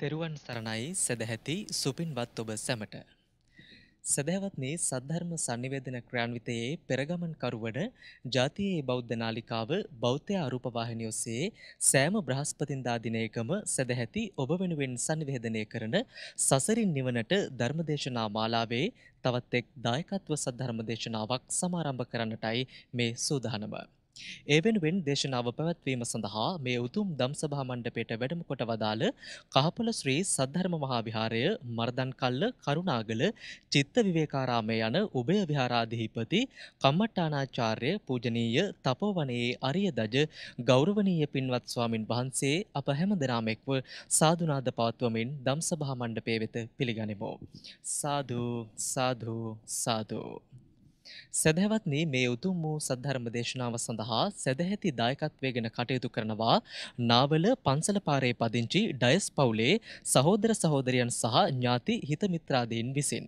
තෙරුවන් සරණයි සැදැහැති සුපින්වත් ඔබ සැමට. සැදැවත්නේ සද්ධර්ම සනිවේදන ක්‍රාන්විතයේ පෙරගමන්කරුවන ජාතියේ බෞද්ධනාලිකාව බෞද්ධය අරුපවාහිනි ඔස්සේ සෑම බ්‍රහස්පතින්දා දිනයකම සැදැහැති ඔබ වෙනුවෙන් සනිවේදනය කරන සසරින් නිවනට ධර්මදේශනා මාලාවේ තවත් එක් දායකත්ව සද්ධර්ම දේශනාවක් සමාරම්භ කරන්නටයි මේ සූදානම. ඒ වෙනුවෙන් දේශනාව පැවැත්වීම සඳහා මේ උතුම් දම්සභා මණ්ඩපයට වැඩම කොට වදාළ කහපොළ ශ්‍රී සද්ධර්ම මහා විහාරය මර්දන්කල්ල කරුණාගල චිත්ත විවේකාරාමය යන උභය විහාරාධිපති කම්මට්ටානාචාර්ය පූජනීය තපෝවනයේ අරිය දජ ගෞරවනීය පින්වත් ස්වාමින් වහන්සේ අප හැම දෙනාමෙක්ව සාදුනාද පවත්වමින් දම්සභා මණ්ඩපය වෙත පිළිගනිමු. සාදු සාදු සාදු සැදැවත්නි මේ උතුම් වූ සද්ධර්ම දේශනාව සඳහා සැදැහැති දායකත්වයගෙන කටයුතු කරනවා නාවල පන්සල පාරේ පදිංචි ඩයස් පවුලේ සහෝදර සහෝදරයන් සහ ඥාති හිතමිත්‍රාදීන් විසින්.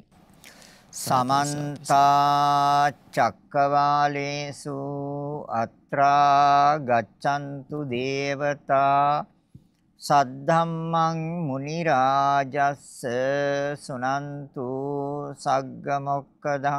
සමන්තා චක්කවාලේසු අත්‍රා ගච්ඡන්තු දේවතා සද්ධම්මං මුනි රාජස්ස සුනන්තු සග්ග මොක්කදං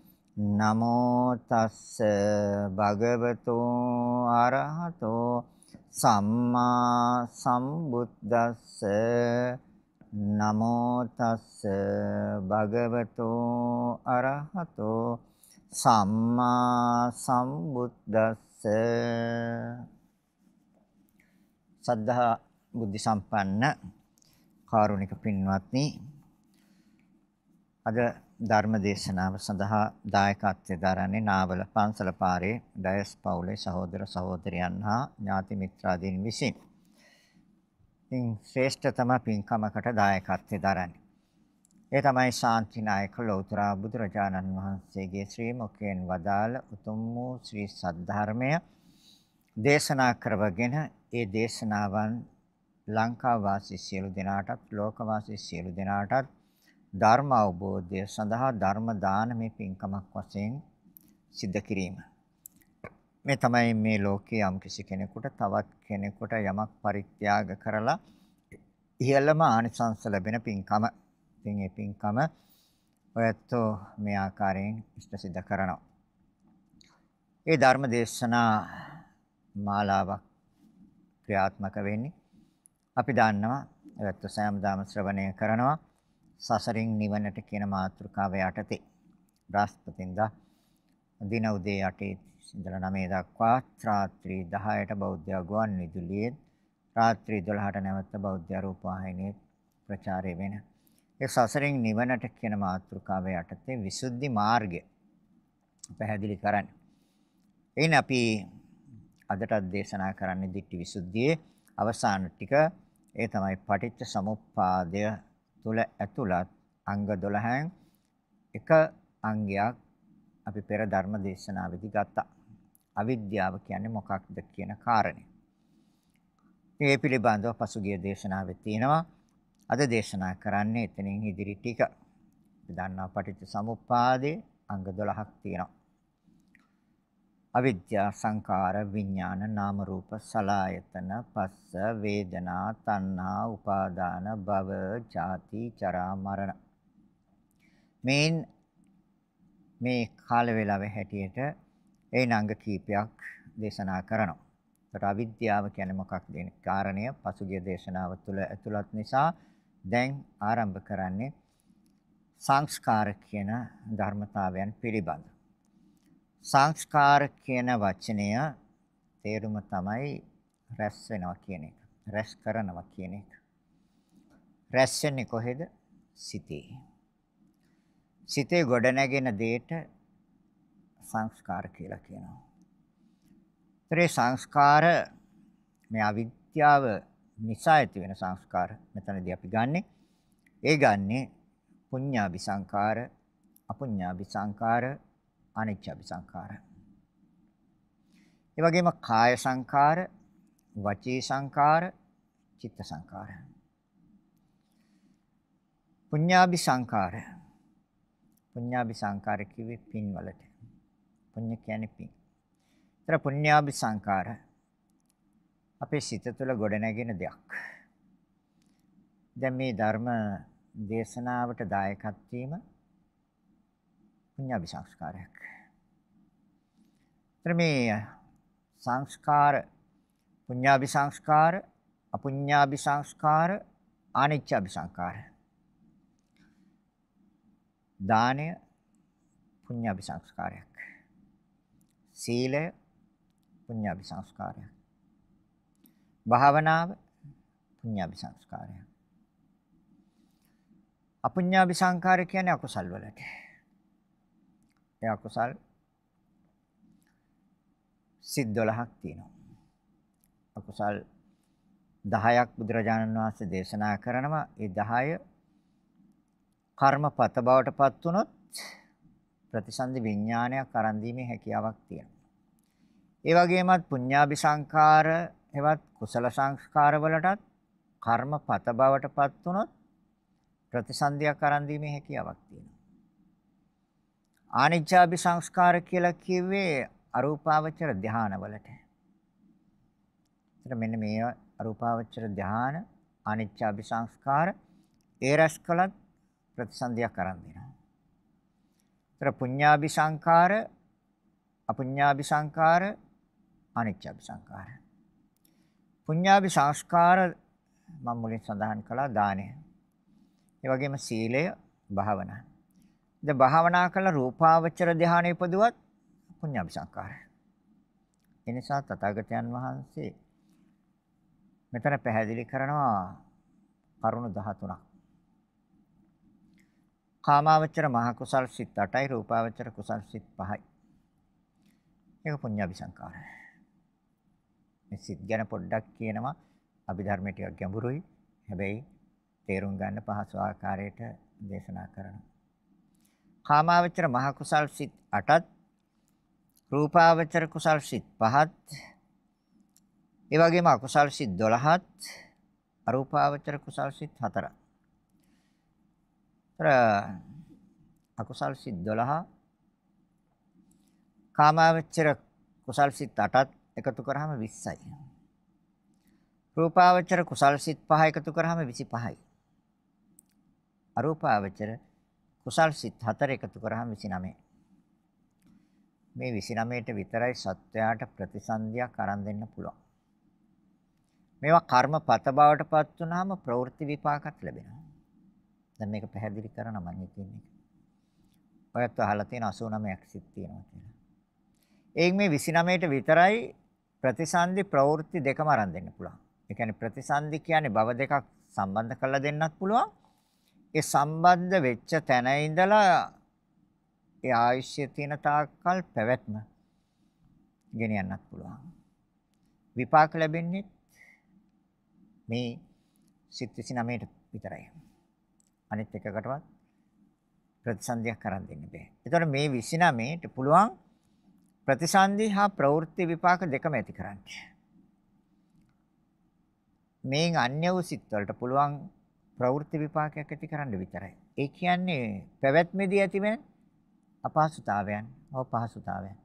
නමෝ තස්ස භගවතු අරහතෝ සම්මා සම්බුද්දස්ස නමෝ තස්ස භගවතු අරහතෝ සම්මා සම්බුද්දස්ස සද්ධා බුද්ධ සම්පන්න කාරුණික පින්වත්නි අද ධර්ම දේශනාව සඳහා දායකත්වය දරන්නේ නාවල පන්සල පාරේ ඩයස් පවුලේ සහෝදර සහෝදරයන් හා ඥාති මිත්‍රාදීන් විසින්. ඉන් ශ්‍රේෂ්ඨතම පින්කමකට දායකත්වය දරන්නේ. ඒ තමයි ශාන්ති නායක ලෞතර බුදුරජාණන් වහන්සේගේ ශ්‍රී මුඛයෙන් වදාළ උතුම් වූ ශ්‍රී සද්ධර්මය දේශනා කරවගෙන ඒ දේශනාවන් ලංකා වාසී සියලු දෙනාටත් ලෝක වාසී සියලු දෙනාටත් ධර්ම අවබෝධය සඳහා ධර්ම දානමේ පින්කමක් වශයෙන් සිද්ධ කිරීම. මේ තමයි මේ ලෝකයේ යම් කිසි කෙනෙකුට තවත් කෙනෙකුට යමක් පරිත්‍යාග කරලා ඉහළම ආනිසංස ලැබෙන පින්කම. ඉතින් මේ පින්කම ඔයත් මේ ආකාරයෙන් ඉෂ්ට සිද්ධ කරනවා. ඒ ධර්ම දේශනා මාලාවක් ක්‍රියාත්මක වෙන්නේ අපි දන්නවා ඔයත් සෑම දාම ශ්‍රවණය කරනවා. සසරින් නිවනට කියන මාතෘකාව යටතේ බ්‍රහස්පතින්දා දින උදේ 8 ඉඳලා 9 දක්වා රාත්‍රී 10ට බෞද්ධ ගුවන් විදුලියේ රාත්‍රී 12ට නැවත බෞද්ධ රූපවාහිනියේ ප්‍රචාරය වෙන ඒ සසරින් නිවනට කියන මාතෘකාව යටතේ විසුද්ධි මාර්ගය පැහැදිලි කරන්නේ එයින් අපි අදටත් දේශනා කරන්නේ දිට්ඨි විසුද්ධියේ අවසාන ටික ඒ තමයි පටිච්ච සමුප්පාදය තුල ඇතුළත් අංග 12න් එක අංගයක් අපි පෙර ධර්ම දේශනාවේදී ගත්තා. අවිද්‍යාව කියන්නේ මොකක්ද කියන කාරණේ. මේ පිළිබඳව පසුගිය දේශනාවේ තියෙනවා. අද දේශනා කරන්නේ එතනින් ඉදිරි ටික. දන්නා පටිච්ච සමුප්පාදේ අංග 12ක් තියෙනවා. අවිද්‍යා සංකාර විඥාන නාම රූප සලායතන පස්ස වේදනා තණ්හා උපාදාන භව ජාති ජරා මරණ මේන් මේ කාල වේලාවේ හැටියට ඒ නංග කීපයක් දේශනා කරනවා. ඒතර අවිද්‍යාව කියන්නේ මොකක්ද කියන කාරණය පසුගිය දේශනාව තුළ ඇතුළත් නිසා දැන් ආරම්භ කරන්නේ සංස්කාර කියන ධර්මතාවයන් පිළිබඳව. සංස්කාර කියන වචනය තේරුම තමයි රැස් වෙනවා කියන එක. රැස් කරනවා කියන එක. රැස් වෙන්නේ කොහෙද? සිතේ. සිතේ ගොඩනැගෙන දෙයට සංස්කාර කියලා කියනවා. ඒතරේ සංස්කාර මේ අවිද්‍යාව නිසා ඇති වෙන සංස්කාර මෙතනදී අපි ගන්නෙ ඒ ගන්නෙ පුඤ්ඤාභි සංකාර අපුඤ්ඤාභි සංකාර අනිච්ච අபிසංකාර. ඒ වගේම කාය සංකාර, වචී සංකාර, චිත්ත සංකාර. පුඤ්ඤාභි සංකාර. පුඤ්ඤාභි සංකාර කිව්වේ පින් වලට. පුඤ්ඤ කියන්නේ පින්. ඒතර පුඤ්ඤාභි සංකාර අපේ සිත තුළ ගොඩනැගෙන දෙයක්. දැන් මේ ධර්ම දේශනාවට දායකත්වීම පුඤ්ඤාභි සංස්කාරයක්. එතන මේ සංස්කාර පුඤ්ඤාභි සංස්කාර, අපුඤ්ඤාභි සංස්කාර, ආනිච්ඡාභි සංස්කාර. දානය පුඤ්ඤාභි සංස්කාරයක්. සීලය පුඤ්ඤාභි සංස්කාරයක්. භාවනාව පුඤ්ඤාභි සංස්කාරයක්. අපුඤ්ඤාභි සංස්කාර කියන්නේ අකුසල් වලට. ඒ අකුසල් සිත් 12ක් තියෙනවා. අකුසල් 10ක් බුදුරජාණන් වහන්සේ දේශනා කරනවා. ඒ 10 කර්මපත බවටපත් වුනොත් ප්‍රතිසන්දි විඥානයක් අරන් දීමේ හැකියාවක් තියෙනවා. ඒ වගේමත් පුඤ්ඤාபிසංකාර එවත් කුසල සංස්කාර වලටත් කර්මපත බවටපත් වුනොත් ප්‍රතිසන්දියක් අරන් දීමේ හැකියාවක් තියෙනවා. ආනිච්ඡාභි සංස්කාර කියලා කිව්වේ අරූපාවචර ධානවලට. එතන මෙන්න මේ අරූපාවචර ධාන ආනිච්ඡාභි සංස්කාර ඒ රැස්කලත් ප්‍රතිසන්දියක් කරන් දෙනවා. එතන පුඤ්ඤාභි සංකාර අපුඤ්ඤාභි සංකාර අනිච්චාභි සංකාර. පුඤ්ඤාභි සංස්කාර මම මුලින් සඳහන් කළා දානය. ඒ වගේම සීලය භාවනා. ද භාවනා කළ රූපාවචර ධානය උපදුවත් පුණ්‍ය අபிසංකාරය. එනිසා තථාගතයන් වහන්සේ මෙතන පැහැදිලි කරනවා කරුණු 13ක්. කාමාවචර මහ කුසල් සිත් 8යි රූපාවචර කුසල් සිත් 5යි. ඒක පුඤ්ඤාபிසංකාරය. මේ සිත් ගැන පොඩ්ඩක් කියනවා අභිධර්මයේ ටිකක් ගැඹුරුයි. හැබැයි තේරුම් ගන්න පහසු ආකාරයට දේශනා කරනවා. කාමාවචර මහ කුසල් සිත් 8ත් රූපාවචර කුසල් සිත් 5ත් ඒ වගේම අකුසල් සිත් 12ත් අරූපාවචර කුසල් සිත් 4ක්. තර අකුසල් සිත් 12 කාමාවචර කුසල් සිත් 8ත් එකතු කරාම 20යි. රූපාවචර කුසල් සිත් 5 එකතු කරාම 25යි. අරූපාවචර කුසල් සිත් හතර එකතු කරාම 29. මේ 29ට විතරයි සත්වයාට ප්‍රතිසන්දියක් අරන් දෙන්න පුළුවන්. මේවා කර්මපත බවට පත් වුනහම ප්‍රවෘත්ති විපාකත් ලැබෙනවා. දැන් මේක පැහැදිලි කරනවා මම කියන්නේ. ඔයත් අහලා තියෙන 89ක් සිත් තියෙනවා කියලා. ඒන් මේ 29ට විතරයි ප්‍රතිසන්දි ප්‍රවෘත්ති දෙකම අරන් දෙන්න පුළුවන්. ඒ කියන්නේ ප්‍රතිසන්දි කියන්නේ භව දෙකක් සම්බන්ධ කරලා දෙන්නත් පුළුවන්. ඒ සම්බන්ධ වෙච්ච තැන ඉඳලා ඒ ආයුෂ්‍ය තියෙන තාක්කල් පැවැත්ම ගෙනියන්නත් පුළුවන්. විපාක ලැබෙන්නේ මේ සිත් 29ට විතරයි. අනිත් එකකටවත් ප්‍රතිසන්දියක් කරන් දෙන්න බෑ. ඒතකොට මේ 29ට පුළුවන් ප්‍රතිසන්දි හා ප්‍රවෘත්ති විපාක දෙකම ඇති කරන්න. මේන් අන්‍ය වූ සිත් වලට පුළුවන් ප්‍රවෘත්ති විපාකයක් ඇති කරන්න විතරයි. ඒ කියන්නේ පැවැත්මේදී ඇතිවෙන අපහසුතාවයන්, අපහසුතාවයන්.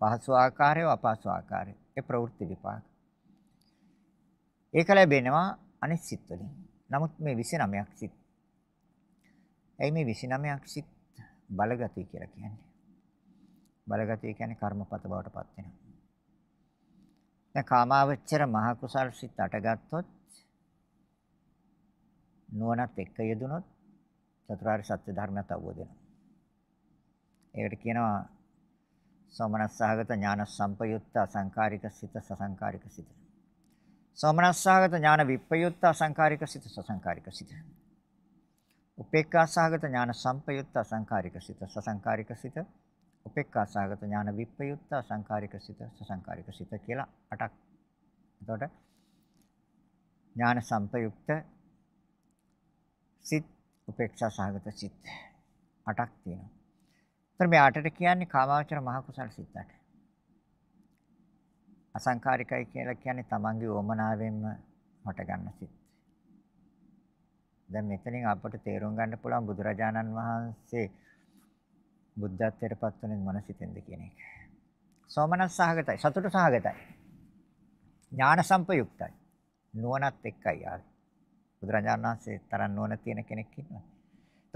පහසු ආකාරය, අපහසු ආකාරය. ඒ ප්‍රවෘත්ති විපාක. ඒක ලැබෙනවා අනිත් සිත් වලින්. නමුත් මේ 29ක් සිත්. එයි මේ 29ක් සිත් බලගතිය කියලා කියන්නේ. බලගතිය කියන්නේ කර්මපත බවට පත් වෙනවා. දැන් කාමාවචර මහ කුසල් සිත් අටගත්තොත් නුවණත් එක්ක යෙදුනොත් චතුරාර්ය සත්‍ය ධර්මයත් අවබෝධ වෙනවා. ඒකට කියනවා සෝමනස්සහගත ඥාන සම්පයුත්ත අසංකාරික සිත සසංකාරික සිත. සෝමනස්සහගත ඥාන විප්පයුත්ත අසංකාරික සිත සසංකාරික සිත. උපේක්ඛාසහගත ඥාන සම්පයුත්ත අසංකාරික සිත සසංකාරික සිත. උපේක්ඛාසහගත ඥාන විප්පයුත්ත අසංකාරික සිත සසංකාරික සිත කියලා අටක්. එතකොට ඥාන සම්පයුක්ත සිත් උපේක්ෂා සහගත සිත් 8ක් තියෙනවා. එතන මේ 8ට කියන්නේ කාමාවචර මහ කුසල සිත්ට. අසංකාරිකයි කියලා කියන්නේ තමන්ගේ වමනාවෙන්ම හටගන්න සිත්. දැන් මෙතනින් අපට තේරුම් ගන්න පුළුවන් බුදුරජාණන් වහන්සේ බුද්ධත්වයට පත් වෙන මනසිතෙන්ද කියන එක. සෝමනස් සහගතයි, සතුට සහගතයි. ඥාන සම්පයුක්තයි. නුවණත් එක්කයි ආවේ. බුදුරජාණන් වහන්සේ තරම් නුවණ තියෙන කෙනෙක් ඉන්නවද?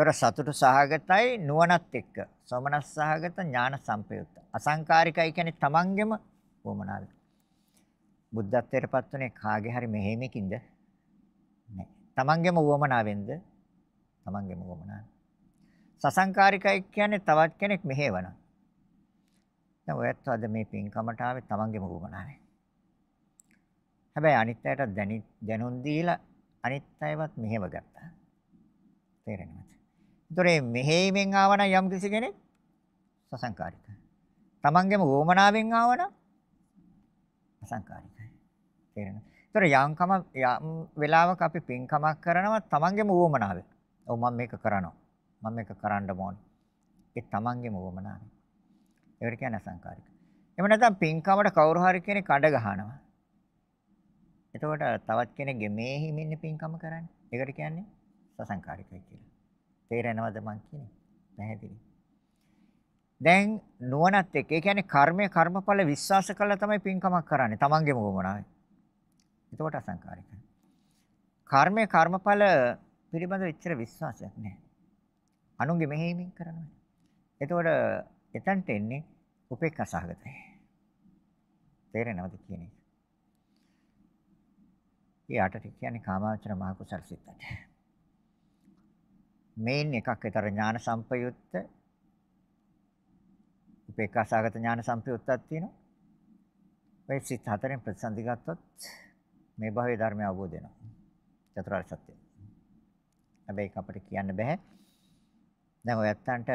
ඒතොර සතුට සහගතයි නුවණත් එක්ක සෝමනස් සහගත ඥාන සම්පයුක්ත. අසංකාරිකයි කියන්නේ තමන්ගෙම වමනාව. බුද්ධත්වයට පත් වුනේ කාගේ හරි මෙහෙමකින්ද? නෑ. තමන්ගෙම වමනාවෙන්ද? තමන්ගෙම වමනාව. සසංකාරිකයි කියන්නේ තවත් කෙනෙක් මෙහෙවනවා. දැන් ඔයත් අද මේ පින්කමට ආවේ තමන්ගෙම වමනාවෙන්. හැබැයි අනිත් අයට දැනුම් දීලා අනිත් අයවත් මෙහෙම ගත්තා. තේරෙනවද? ඒතරේ මෙහෙයිමෙන් ආවන යම් කිසි කෙනෙක් සසංකාරික. තමන්ගේම වොමනාවෙන් ආවන අසංකාරිකයි. තේරෙනවද? ඒතර යම්කම යම් වෙලාවක අපි පින්කමක් කරනවා තමන්ගේම වොමනාවෙන්. ඔව් මම මේක කරනවා. මම මේක කරන්න ඕනේ. ඒ තමන්ගේම වොමනාවෙන්. ඒකට කියන්නේ අසංකාරික. එහෙම නැත්නම් පින්කමට කවුරු හරි කෙනෙක් කඩ ගහනවා. එතකොට තවත් කෙනෙක්ගේ මේ හිමින් පින්කම කරන්නේ. ඒකට කියන්නේ සසංකාරිකයි කියලා. තේරෙනවද මං කියන්නේ? පැහැදිලි. දැන් නුවණත් එක්ක ඒ කියන්නේ කර්මය කර්මඵල විශ්වාස කරලා තමයි පින්කමක් කරන්නේ. Tamangeම වමනාවේ. එතකොට අසංකාරිකයි. කර්මය කර්මඵල පිළිබඳව එච්චර විශ්වාසයක් නැහැ. අනුන්ගේ මෙහෙයමින් කරනවා. එතකොට එතනට එන්නේ උපේක්ෂා සහගතයි. තේරෙනවද කියන එක? ඒ අටට කියන්නේ කාමාවචර මහ කුසල් සිත් අට. මේන් එකක් විතර ඥාන සම්පයුත්ත උපේක්ෂාගත ඥාන සම්පයුත්තක් තියෙනවා. මේ සිත් හතරෙන් ප්‍රතිසන්දි ගත්තොත් මේ භවයේ ධර්මය අවබෝධ වෙනවා. චතුරාර්ය සත්‍යය. හැබැයි අපිට කියන්න බෑ. දැන් ඔයත්තන්ට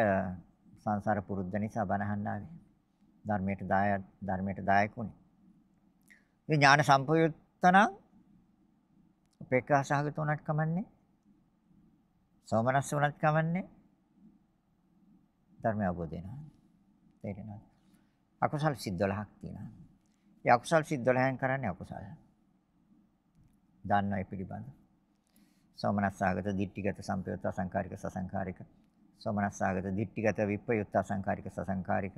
සංසාර පුරුද්ද නිසා බනහන්න ආවේ. ධර්මයට දාය ධර්මයට දායක උනේ. මේ ඥාන සම්පයුත්තනම් උපේක්ඛා සහගත උනත් කමන්නේ. සෝමනස්ස උනත් කමන්නේ. ධර්මය අවබෝධ වෙනවා. තේරෙනවද? අකුසල් සිත් 12ක් තියෙනවා. ඒ අකුසල් සිත් 12න් කරන්නේ අකුසල්. දන්නවයි පිළිබඳ. සෝමනස්සාගත, දිට්ඨිගත, සම්පයුත්ත, සංකාරික, සසංකාරික. සෝමනස්සාගත, දිට්ඨිගත, විප්පයුත්ත, සංකාරික, සසංකාරික.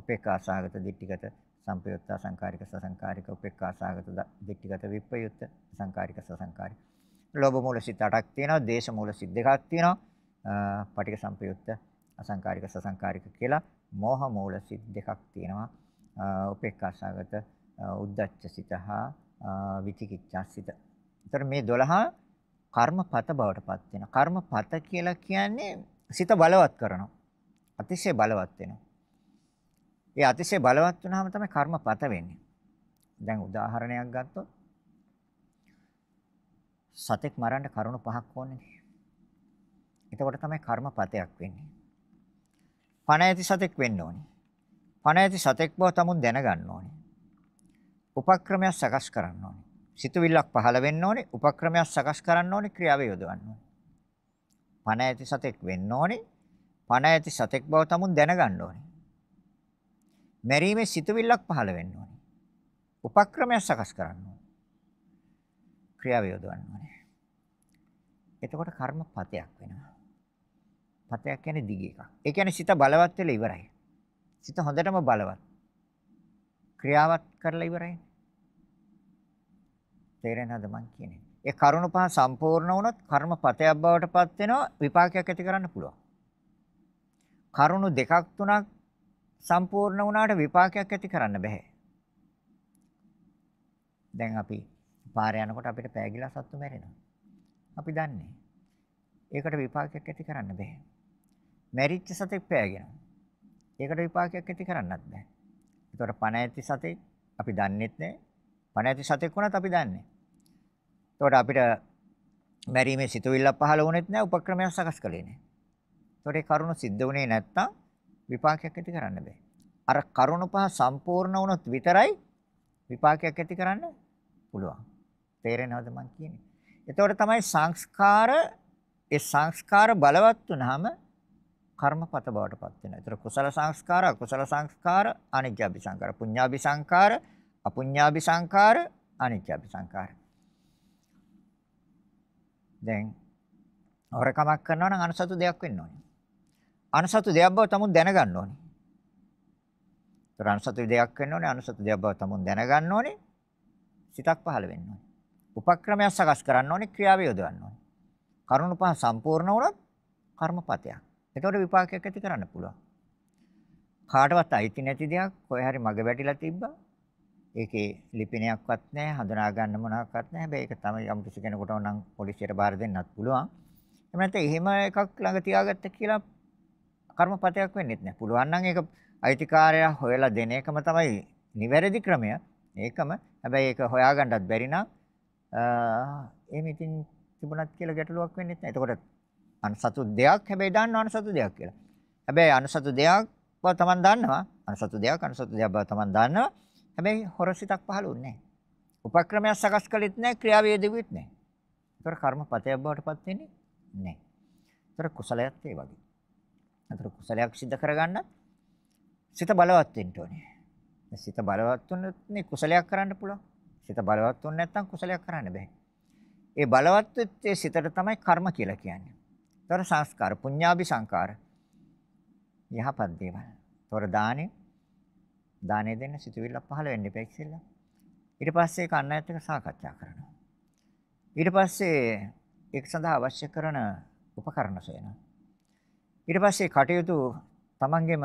උපේක්ඛාසාගත, දිට්ඨිගත, සම්පයුත්ත සංකාරික සසංකාරික උපේක්ඛා සාගත දික්ඨිගත විප්‍රයුත්ත සංකාරික සසංකාරික. ලෝභ මූල සිත් 8ක් තියෙනවා, දේශ මූල සිත් 2ක් තියෙනවා. පටික සම්පයුත්ත අසංකාරික සසංකාරික කියලා මෝහ මූල සිත් 2ක් තියෙනවා. උපේක්ඛා සාගත උද්දච්ච සිත හා විචිකිච්ඡා සිත. ඒතර මේ 12 කර්මපත බවටපත් වෙනවා. කර්මපත කියලා කියන්නේ සිත බලවත් කරනවා. අතිශය බලවත් වෙනවා. ඒ අතිශය බලවත් වුණාම තමයි කර්මපත වෙන්නේ. දැන් උදාහරණයක් ගත්තොත් සතෙක් මරන්න කරුණු පහක් ඕනේ. එතකොට තමයි කර්මපතයක් වෙන්නේ. පණ ඇති සතෙක් වෙන්න ඕනේ. පණ ඇති සතෙක් බව තමුන් දැනගන්න ඕනේ. උපක්‍රමයක් සකස් කරන්න ඕනේ. සිතුවිල්ලක් පහළ වෙන්න ඕනේ. උපක්‍රමයක් සකස් කරන්න ඕනේ. ක්‍රියාවේ යොදවන්න ඕනේ. පණ ඇති සතෙක් වෙන්න ඕනේ. පණ ඇති සතෙක් බව තමුන් දැනගන්න ඕනේ. මැරීමේ සිතුවිල්ලක් පහළ වෙන්න ඕනේ. උපක්‍රමයක් සකස් කරන්න ඕනේ. ක්‍රියාව යොදවන්න ඕනේ. එතකොට කර්මපතයක් වෙනවා. පතයක් කියන්නේ දිග එකක්. ඒ කියන්නේ සිත බලවත් වෙලා ඉවරයි. සිත හොඳටම බලවත්. ක්‍රියාවත් කරලා ඉවරයි. තේරෙනවද මං කියන්නේ? ඒ කරුණ පහ සම්පූර්ණ වුණොත් කර්මපතයක් බවට පත් වෙනවා විපාකයක් ඇති කරන්න පුළුවන්. කරුණු දෙකක් තුනක් සම්පූර්ණ වුණාට විපාකයක් ඇති කරන්න බෑ. දැන් අපි පාරේ යනකොට අපිට පෑගිලා සත්තු මැරෙනවා. අපි දන්නේ. ඒකට විපාකයක් ඇති කරන්න බෑ. මැරිච්ච සතෙක් පෑගෙනවා. ඒකට විපාකයක් ඇති කරන්නත් බෑ. ඒතකොට පණ ඇති සතෙක් අපි දන්නේත් නෑ. පණ ඇති සතෙක් වුණත් අපි දන්නේ. ඒතකොට අපිට මැරීමේ සිතුවිල්ල පහළ වුණෙත් නෑ, උපක්‍රමයක් සකස් කළේ නෑ. ඒතකොට ඒ කරුණ සිද්ධ වුණේ නැත්තම් විපාකයක් ඇති කරන්න බෑ. අර කරුණ පහ සම්පූර්ණ වුණොත් විතරයි විපාකයක් ඇති කරන්න පුළුවන්. තේරෙනවද මම කියන්නේ? එතකොට තමයි සංස්කාර ඒ සංස්කාර බලවත් වුනහම කර්මපත බවට පත් වෙනවා. ඒතර කුසල සංස්කාර, අකුසල සංස්කාර, අනිත්‍යපි සංකාර, පුඤ්ඤාපි සංකාර, අපුඤ්ඤාපි සංකාර, අනිත්‍යපි සංකාර. දැන් හොරකමක් කරනවා නම් අනුසතු දෙයක් වෙන්න ඕනේ. අනුසතු දෙයක් බව තමුන් දැනගන්න ඕනේ. ඒතර අනුසතු දෙයක් වෙන්න ඕනේ අනුසතු දෙයක් බව තමුන් දැනගන්න ඕනේ. සිතක් පහළ වෙන්න ඕනේ. උපක්‍රමයක් සකස් කරන්න ඕනේ ක්‍රියාව යොදවන්න ඕනේ. කරුණ පහ සම්පූර්ණ වුණොත් කර්මපතයක්. ඒතකොට විපාකයක් ඇති කරන්න පුළුවන්. කාටවත් අයිති නැති දෙයක් කොහේ හරි මග වැටිලා තිබ්බා. ඒකේ ලිපිණයක්වත් නැහැ, හඳුනා ගන්න මොනවත් නැහැ. හැබැයි ඒක තමයි යම් කිසි කෙනෙකුට නම් පොලිසියට බාර දෙන්නත් පුළුවන්. එහෙම නැත්නම් එහෙම එකක් ළඟ තියාගත්ත කියලා කර්මපතයක් වෙන්නෙත් නෑ. පුළුවන් නම් ඒක අයිතිකාරයා හොයලා දෙන එකම තමයි නිවැරදි ක්‍රමය. ඒකම හැබැයි ඒක හොයාගන්නත් බැරි නම් එහෙම ඉතින් තිබුණත් කියලා ගැටලුවක් වෙන්නෙත් නෑ. එතකොට අන්සතු දෙයක් හැබැයි දන්න අන්සතු දෙයක් කියලා. හැබැයි අන්සතු දෙයක් බව Taman දන්නවා. අන්සතු දෙයක් අන්සතු දෙයක් බව Taman දන්නවා. හැබැයි හොරසිතක් පහළුන්නේ නෑ. උපක්‍රමයක් සකස් කළෙත් නෑ ක්‍රියාවේදීවෙත් නෑ. ඒතර කර්මපතයක් බවට පත් වෙන්නේ නෑ. ඒතර කුසලයත් ඒ වගේ. ඒතර කුසලයක් සිද්ධ කරගන්න සිත බලවත් වෙන්න ඕනේ. සිත බලවත් වුණොත් නේ කුසලයක් කරන්න පුළුවන්. සිත බලවත් වුණ නැත්නම් කුසලයක් කරන්න බෑ. ඒ බලවත් වෙච්ච සිතට තමයි කර්ම කියලා කියන්නේ. ඒතර සංස්කාර, පුඤ්ඤාභි සංකාර. යහපත් දේවල්. ඒතර දානේ දානේ දෙන්න සිතුවිල්ල පහළ වෙන්න එපා ඉස්සෙල්ලා. ඊට පස්සේ කන්නයත් එක්ක සාකච්ඡා කරනවා. ඊට පස්සේ ඒක සඳහා අවශ්‍ය කරන උපකරණ සොයනවා. ඊට පස්සේ කටයුතු තමන්ගෙම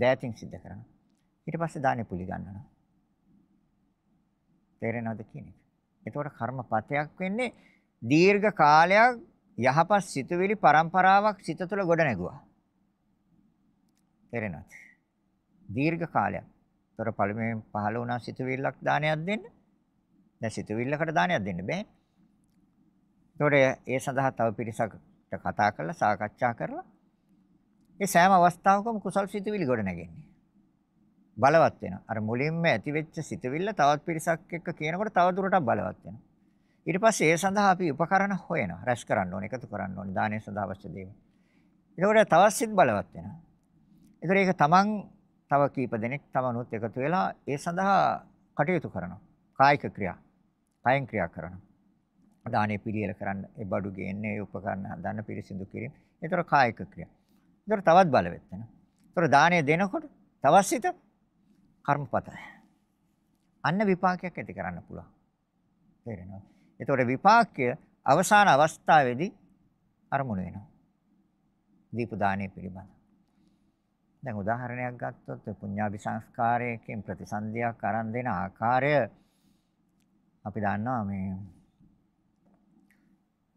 දෑතින් සිද්ධ කරනවා. ඊට පස්සේ දානේ පුලි ගන්නවා. තේරෙනවද කියන එක. එතකොට කර්මපතයක් වෙන්නේ දීර්ඝ කාලයක් යහපත් සිතුවිලි પરම්පරාවක් සිත තුළ ගොඩ නැගුවා. තේරෙනවද? දීර්ඝ කාලයක්. ତොර පළමුවෙන් පහළ වුණා සිතුවිල්ලක් දානයක් දෙන්න. දැන් සිතුවිල්ලකට දානයක් දෙන්න බෑ. ඒතොර ඒ සඳහා තව පිරිසකට කතා කරලා සාකච්ඡා කරලා ඒ සෑම අවස්ථාවකම කුසල් සිතුවිලි ගොඩ නැගෙන්නේ. බලවත් වෙනවා. අර මුලින්ම ඇතිවෙච්ච සිතුවිල්ල තවත් පිරිසක් එක්ක කියනකොට තව දුරටත් බලවත් වෙනවා. ඊට පස්සේ ඒ සඳහා අපි උපකරණ හොයනවා. රැස් කරන්න ඕනේ, එකතු කරන්න ඕනේ, දානය සඳහා අවශ්‍ය දේවල්. ඒකට තවත් සිත් බලවත් වෙනවා. ඒතර ඒක තමන් තව කීප දෙනෙක් තමනුත් එකතු වෙලා ඒ සඳහා කටයුතු කරනවා. කායික ක්‍රියා. කායෙන් ක්‍රියා කරනවා. දානේ පිළියෙල කරන්න, ඒ බඩු ගේන්නේ, ඒ උපකරණ හදන්න පිරිසිදු කිරීම. ඒතර කායික ක්‍රියා. ඒතර තවත් බලවත් වෙනවා. ඒතර දාණය දෙනකොට තවත් සිත කර්මපතයි. අන්න විපාකයක් ඇති කරන්න පුළුවන්. තේරෙනවද? ඒතකොට විපාකය අවසාන අවස්ථාවේදී අරමුණු වෙනවා. දීප දාණය පිළිබඳ. දැන් උදාහරණයක් ගත්තොත් පුඤ්ඤාභි සංස්කාරයෙන් ප්‍රතිසන්දියක් අරන් දෙන ආකාරය අපි දන්නවා මේ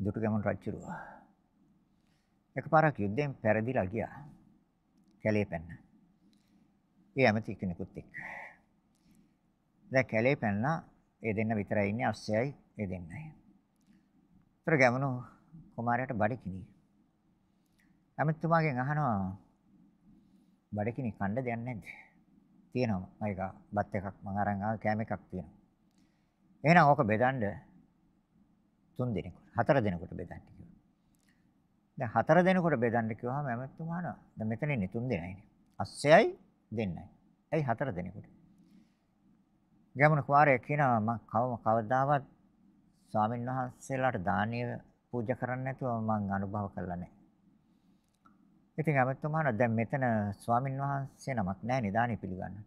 දුටුගැමුණු රජුරුවා එකපාරක් යුද්ධයෙන් පෙරදිලා ගියා. කැලේ පැන්න. ඒ ඇමති කෙනෙකුත් එක්ක. දැන් කැලේ පැනලා ඒ දෙන්න විතරයි ඉන්නේ අස්සයයි ඒ දෙන්නයි. ඊට ගමන කුමාරයාට බඩකිනි. ඇමතිතුමාගෙන් අහනවා බඩකිනි කන්න දෙයක් නැද්ද? තියෙනවා. මම එක බත් එකක් මම අරන් ආව කෑම එකක් තියෙනවා. එහෙනම් ඕක බෙදන්න තුන් දිනකට හතර දිනකට බෙදන්න. දැන් හතර දෙනෙකුට බෙදන්න කිව්වහම ඇමතුමා අහනවා. දැන් මෙතන ඉන්නේ තුන් දෙනයිනේ. 80යි දෙන්නයි. ඇයි හතර දෙනෙකුට? ගැමුණු කුමාරයා කියනවා මම කවම කවදාවත් ස්වාමීන් වහන්සේලාට දානීය පූජා කරන්න නැතුව මම අනුභව කළා නැහැ. ඉතින් ඇමතුමා අහනවා දැන් මෙතන ස්වාමීන් වහන්සේ නමක් නැහැ නිදානේ පිළිගන්න.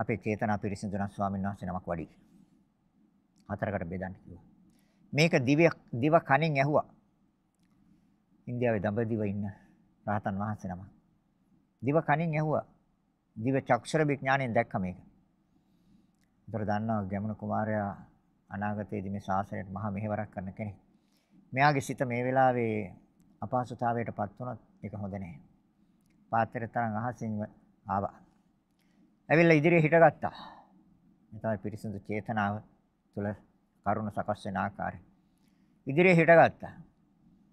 අපේ චේතනා පිරිසිදු නම් ස්වාමීන් වහන්සේ නමක් වඩි. හතරකට බෙදන්න කිව්වා. මේක දිව දිව කණින් ඇහුවා. ඉන්දියාවේ දඹදිව ඉන්න රහතන් වහන්සේ නමක්. දිව කණින් ඇහුවා. දිව චක්ෂර විඥාණයෙන් දැක්ක මේක. ඒතර දන්නවා ගැමුණු කුමාරයා අනාගතයේදී මේ ශාසනයට මහා මෙහෙවරක් කරන කෙනෙක්. මෙයාගේ සිත මේ වෙලාවේ අපහසුතාවයටපත් වුණොත් ඒක හොඳ නැහැ. පාත්‍රය තරම් අහසින් ආවා. ඇවිල්ලා ඉදිරියේ හිටගත්තා. මේ තමයි පිරිසිදු චේතනාව තුළ කරුණ සකස් වෙන ආකාරය. ඉදිරියේ හිටගත්තා.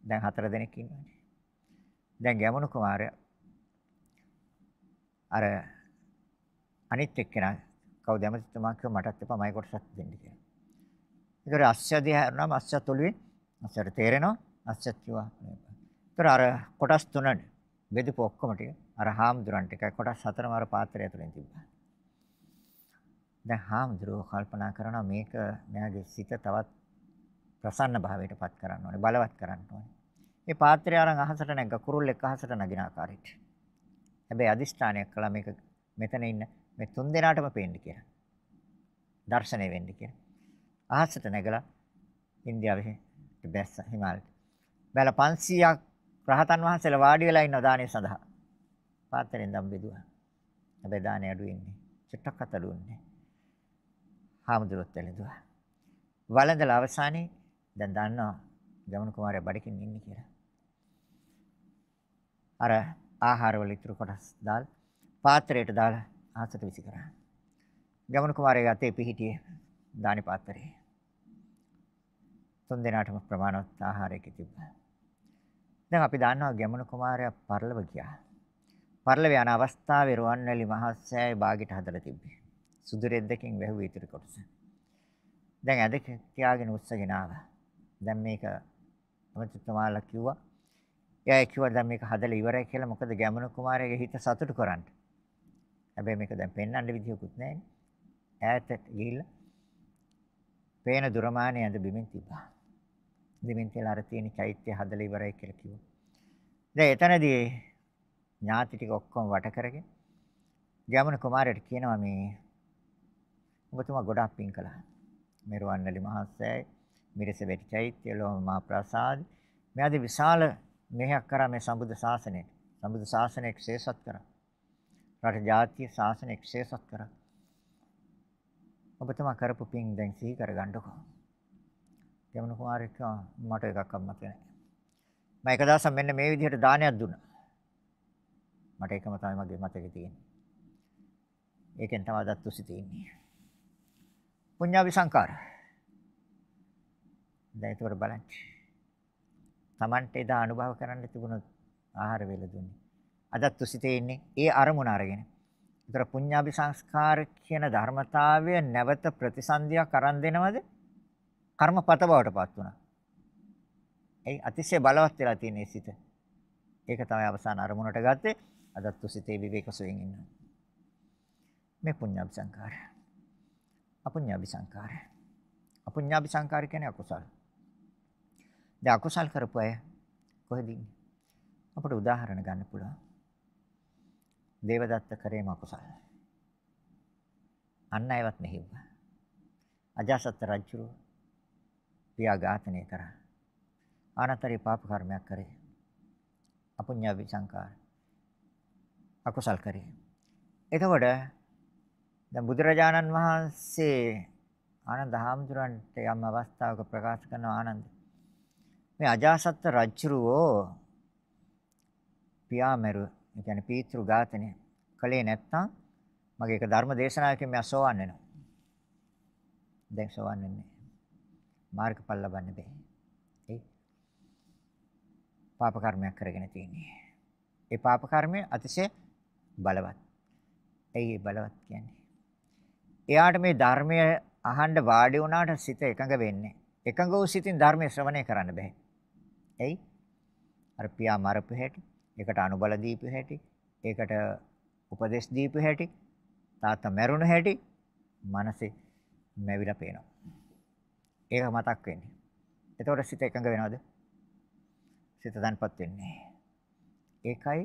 දැන් හතර දෙනෙක් ඉන්නවානේ. දැන් ගැමුණු කුමාරයා අර අනිත් එක්කෙනා කවුද ඇමතිතුමා කිව්ව මටත් එපා මයි කොටසක් දෙන්න කියලා. ඒතර අස්සදී හරනම අස්සත් ඔළුවේ අස්සට තේරෙනවා අස්සත් කිව්වා. ඒතර අර කොටස් තුනනේ බෙදපු ඔක්කොම ටික අර හාමුදුරන්ට එකයි කොටස් හතරම අර පාත්‍රය ඇතුලෙන් තිබ්බා. දැන් හාමුදුරුවෝ කල්පනා කරනවා මේක මෙයාගේ සිත තවත් ප්‍රසන්න භාවයට පත් කරන්න ඕනේ බලවත් කරන්න ඕනේ. මේ පාත්‍රය අරන් අහසට නැග කුරුල්ලෙක් අහසට නගින ආකාරයට. හැබැයි අදිෂ්ඨානයක් කළා මේක මෙතන ඉන්න මේ තුන් දෙනාටම පේන්න කියලා. දර්ශනය වෙන්න කියලා. අහසට නැගලා ඉන්දියාවේ බැස්ස හිමාලයට. බැල 500ක් රහතන් වහන්සේලා වාඩි වෙලා ඉන්න දාණය සඳහා. පාත්‍රයෙන් දම් බෙදුවා. හැබැයි දාණය අඩු වෙන්නේ. චුට්ටක් අතඩු වෙන්නේ. හාමුදුරුවෝ තැලඳුවා. වළඳලා අවසානයේ දැන් දන්නවා ගමන කුමාරයා බඩකින් ඉන්නේ කියලා. අර ආහාරවල ඉතුරු කොටස් දාලා පාත්‍රයට දාලා ආසත විසි කරා. ගමන කුමාරයාගේ අතේ පිහිටියේ දානි පාත්‍රේ. තුන් දිනාටම ප්‍රමාණවත් ආහාරයක තිබ්බා. දැන් අපි දන්නවා ගැමුණු කුමාරයා පරලව ගියා. පරලව යන අවස්ථාවේ රුවන්වැලි මහස්සෑය බාගෙට හදලා තිබ්බේ. සුදු රෙද්දකින් වැහුව ඉතුරු කොටස. දැන් ඇද තියාගෙන උස්සගෙන ආවා. දැන් මේක අමතුතුමාලා කිව්වා. එයා කිව්වා දැන් මේක හදලා ඉවරයි කියලා මොකද ගැමුණු කුමාරයාගේ හිත සතුටු කරන්න. හැබැයි මේක දැන් පෙන්වන්න විදියකුත් නැහැ. ඈතට ගිහිල්ලා පේන දුරමානේ ඇඳ බිමින් තිබා. බිමින් තියලා අර තියෙන චෛත්‍ය හදලා ඉවරයි කියලා කිව්වා. දැන් එතනදී ඥාති ටික ඔක්කොම වට කරගෙන ගැමුණු කුමාරයාට කියනවා මේ ඔබතුමා ගොඩාක් පින් කළා. මෙරුවන්වැලි මහත්සයයි මිරිස වැටි චෛත්‍ය ලෝමා ප්‍රසාද මේ ආදී විශාල මෙහෙයක් කරා මේ සම්බුද්ධ ශාසනය. සම්බුද්ධ ශාසනය ක්ෂේසත් කරා. රට ජාතිය ශාසනය ක්ෂේසත් කරා. ඔබතුමා කරපු පින් දැන් සිහි කරගන්නකෝ. දෙමන කුමාරෙක් මට එකක් අම්මත නැහැ. මම එක දවසක් මෙන්න මේ විදිහට දානයක් දුන්නා. මට එකම තමයි මගේ මතකේ තියෙන්නේ. ඒකෙන් තමයි අදත් උසි තියෙන්නේ. පුඤ්ඤාවි සංකාරා දැන් ඒකට බලන්න. Tamante එදා අනුභව කරන්න තිබුණොත් ආහාර වේල දුන්නේ. අදත් උසිතේ ඉන්නේ ඒ අරමුණ අරගෙන. ඒතර පුඤ්ඤාභි සංස්කාර කියන ධර්මතාවය නැවත ප්‍රතිසන්දියක් අරන් දෙනවද? කර්මපත බවටපත් වුණා. ඒ අතිශය බලවත් වෙලා තියෙන සිත. ඒක තමයි අවසාන අරමුණට ගත්තේ. අදත් උසිතේ විවේකසයෙන් ඉන්නවා. මේ පුඤ්ඤාභි සංකාරය. අපුඤ්ඤාභි සංකාරය. අපුඤ්ඤාපි සංකාර කියන්නේ අකුසල. දැන් අකුසල් කරපු අය කොහෙද ඉන්නේ? අපිට උදාහරණ ගන්න පුළුවන්. දේවදත්ත කරේම අකුසල. අන්න ඒවත් මෙහෙව්වා. අජාසත් රජු පියා ඝාතනය කරා. අනතරි පාප කර්මයක් කරේ. අපුඤ්ඤාපි සංකාර. අකුසල් කරේ. එතකොට දැන් බුදුරජාණන් වහන්සේ ආනන්ද හාමුදුරන්ට යම් අවස්ථාවක ප්‍රකාශ කරන ආනන්ද මේ අජාසත් රජුරෝ පියාමරු ඒ කියන්නේ පීතෘ ඝාතනය කළේ නැත්නම් මගේ එක ධර්ම දේශනාවකින් මම සෝවන් වෙනවා දැන් සෝවන් වෙන්නේ මාර්ගඵල ලබන්න බෑ ඒ පාප කර්මයක් කරගෙන තියෙන්නේ ඒ පාප කර්මය අතිශය බලවත් ඒ බලවත් කියන්නේ එයාට මේ ධර්මයේ අහන්න වාඩි වුණාට සිත එකඟ වෙන්නේ. එකඟ වූ සිතින් ධර්මය ශ්‍රවණය කරන්න බෑ. එයි අර පියා මරපු හැටි, ඒකට අනුබල දීපු හැටි, ඒකට උපදේශ දීපු හැටි, තාත්තා මැරුණු හැටි මනසේ මැවිලා පේනවා. ඒක මතක් වෙන්නේ. එතකොට සිත එකඟ වෙනවද? සිත තන්පත් වෙන්නේ. ඒකයි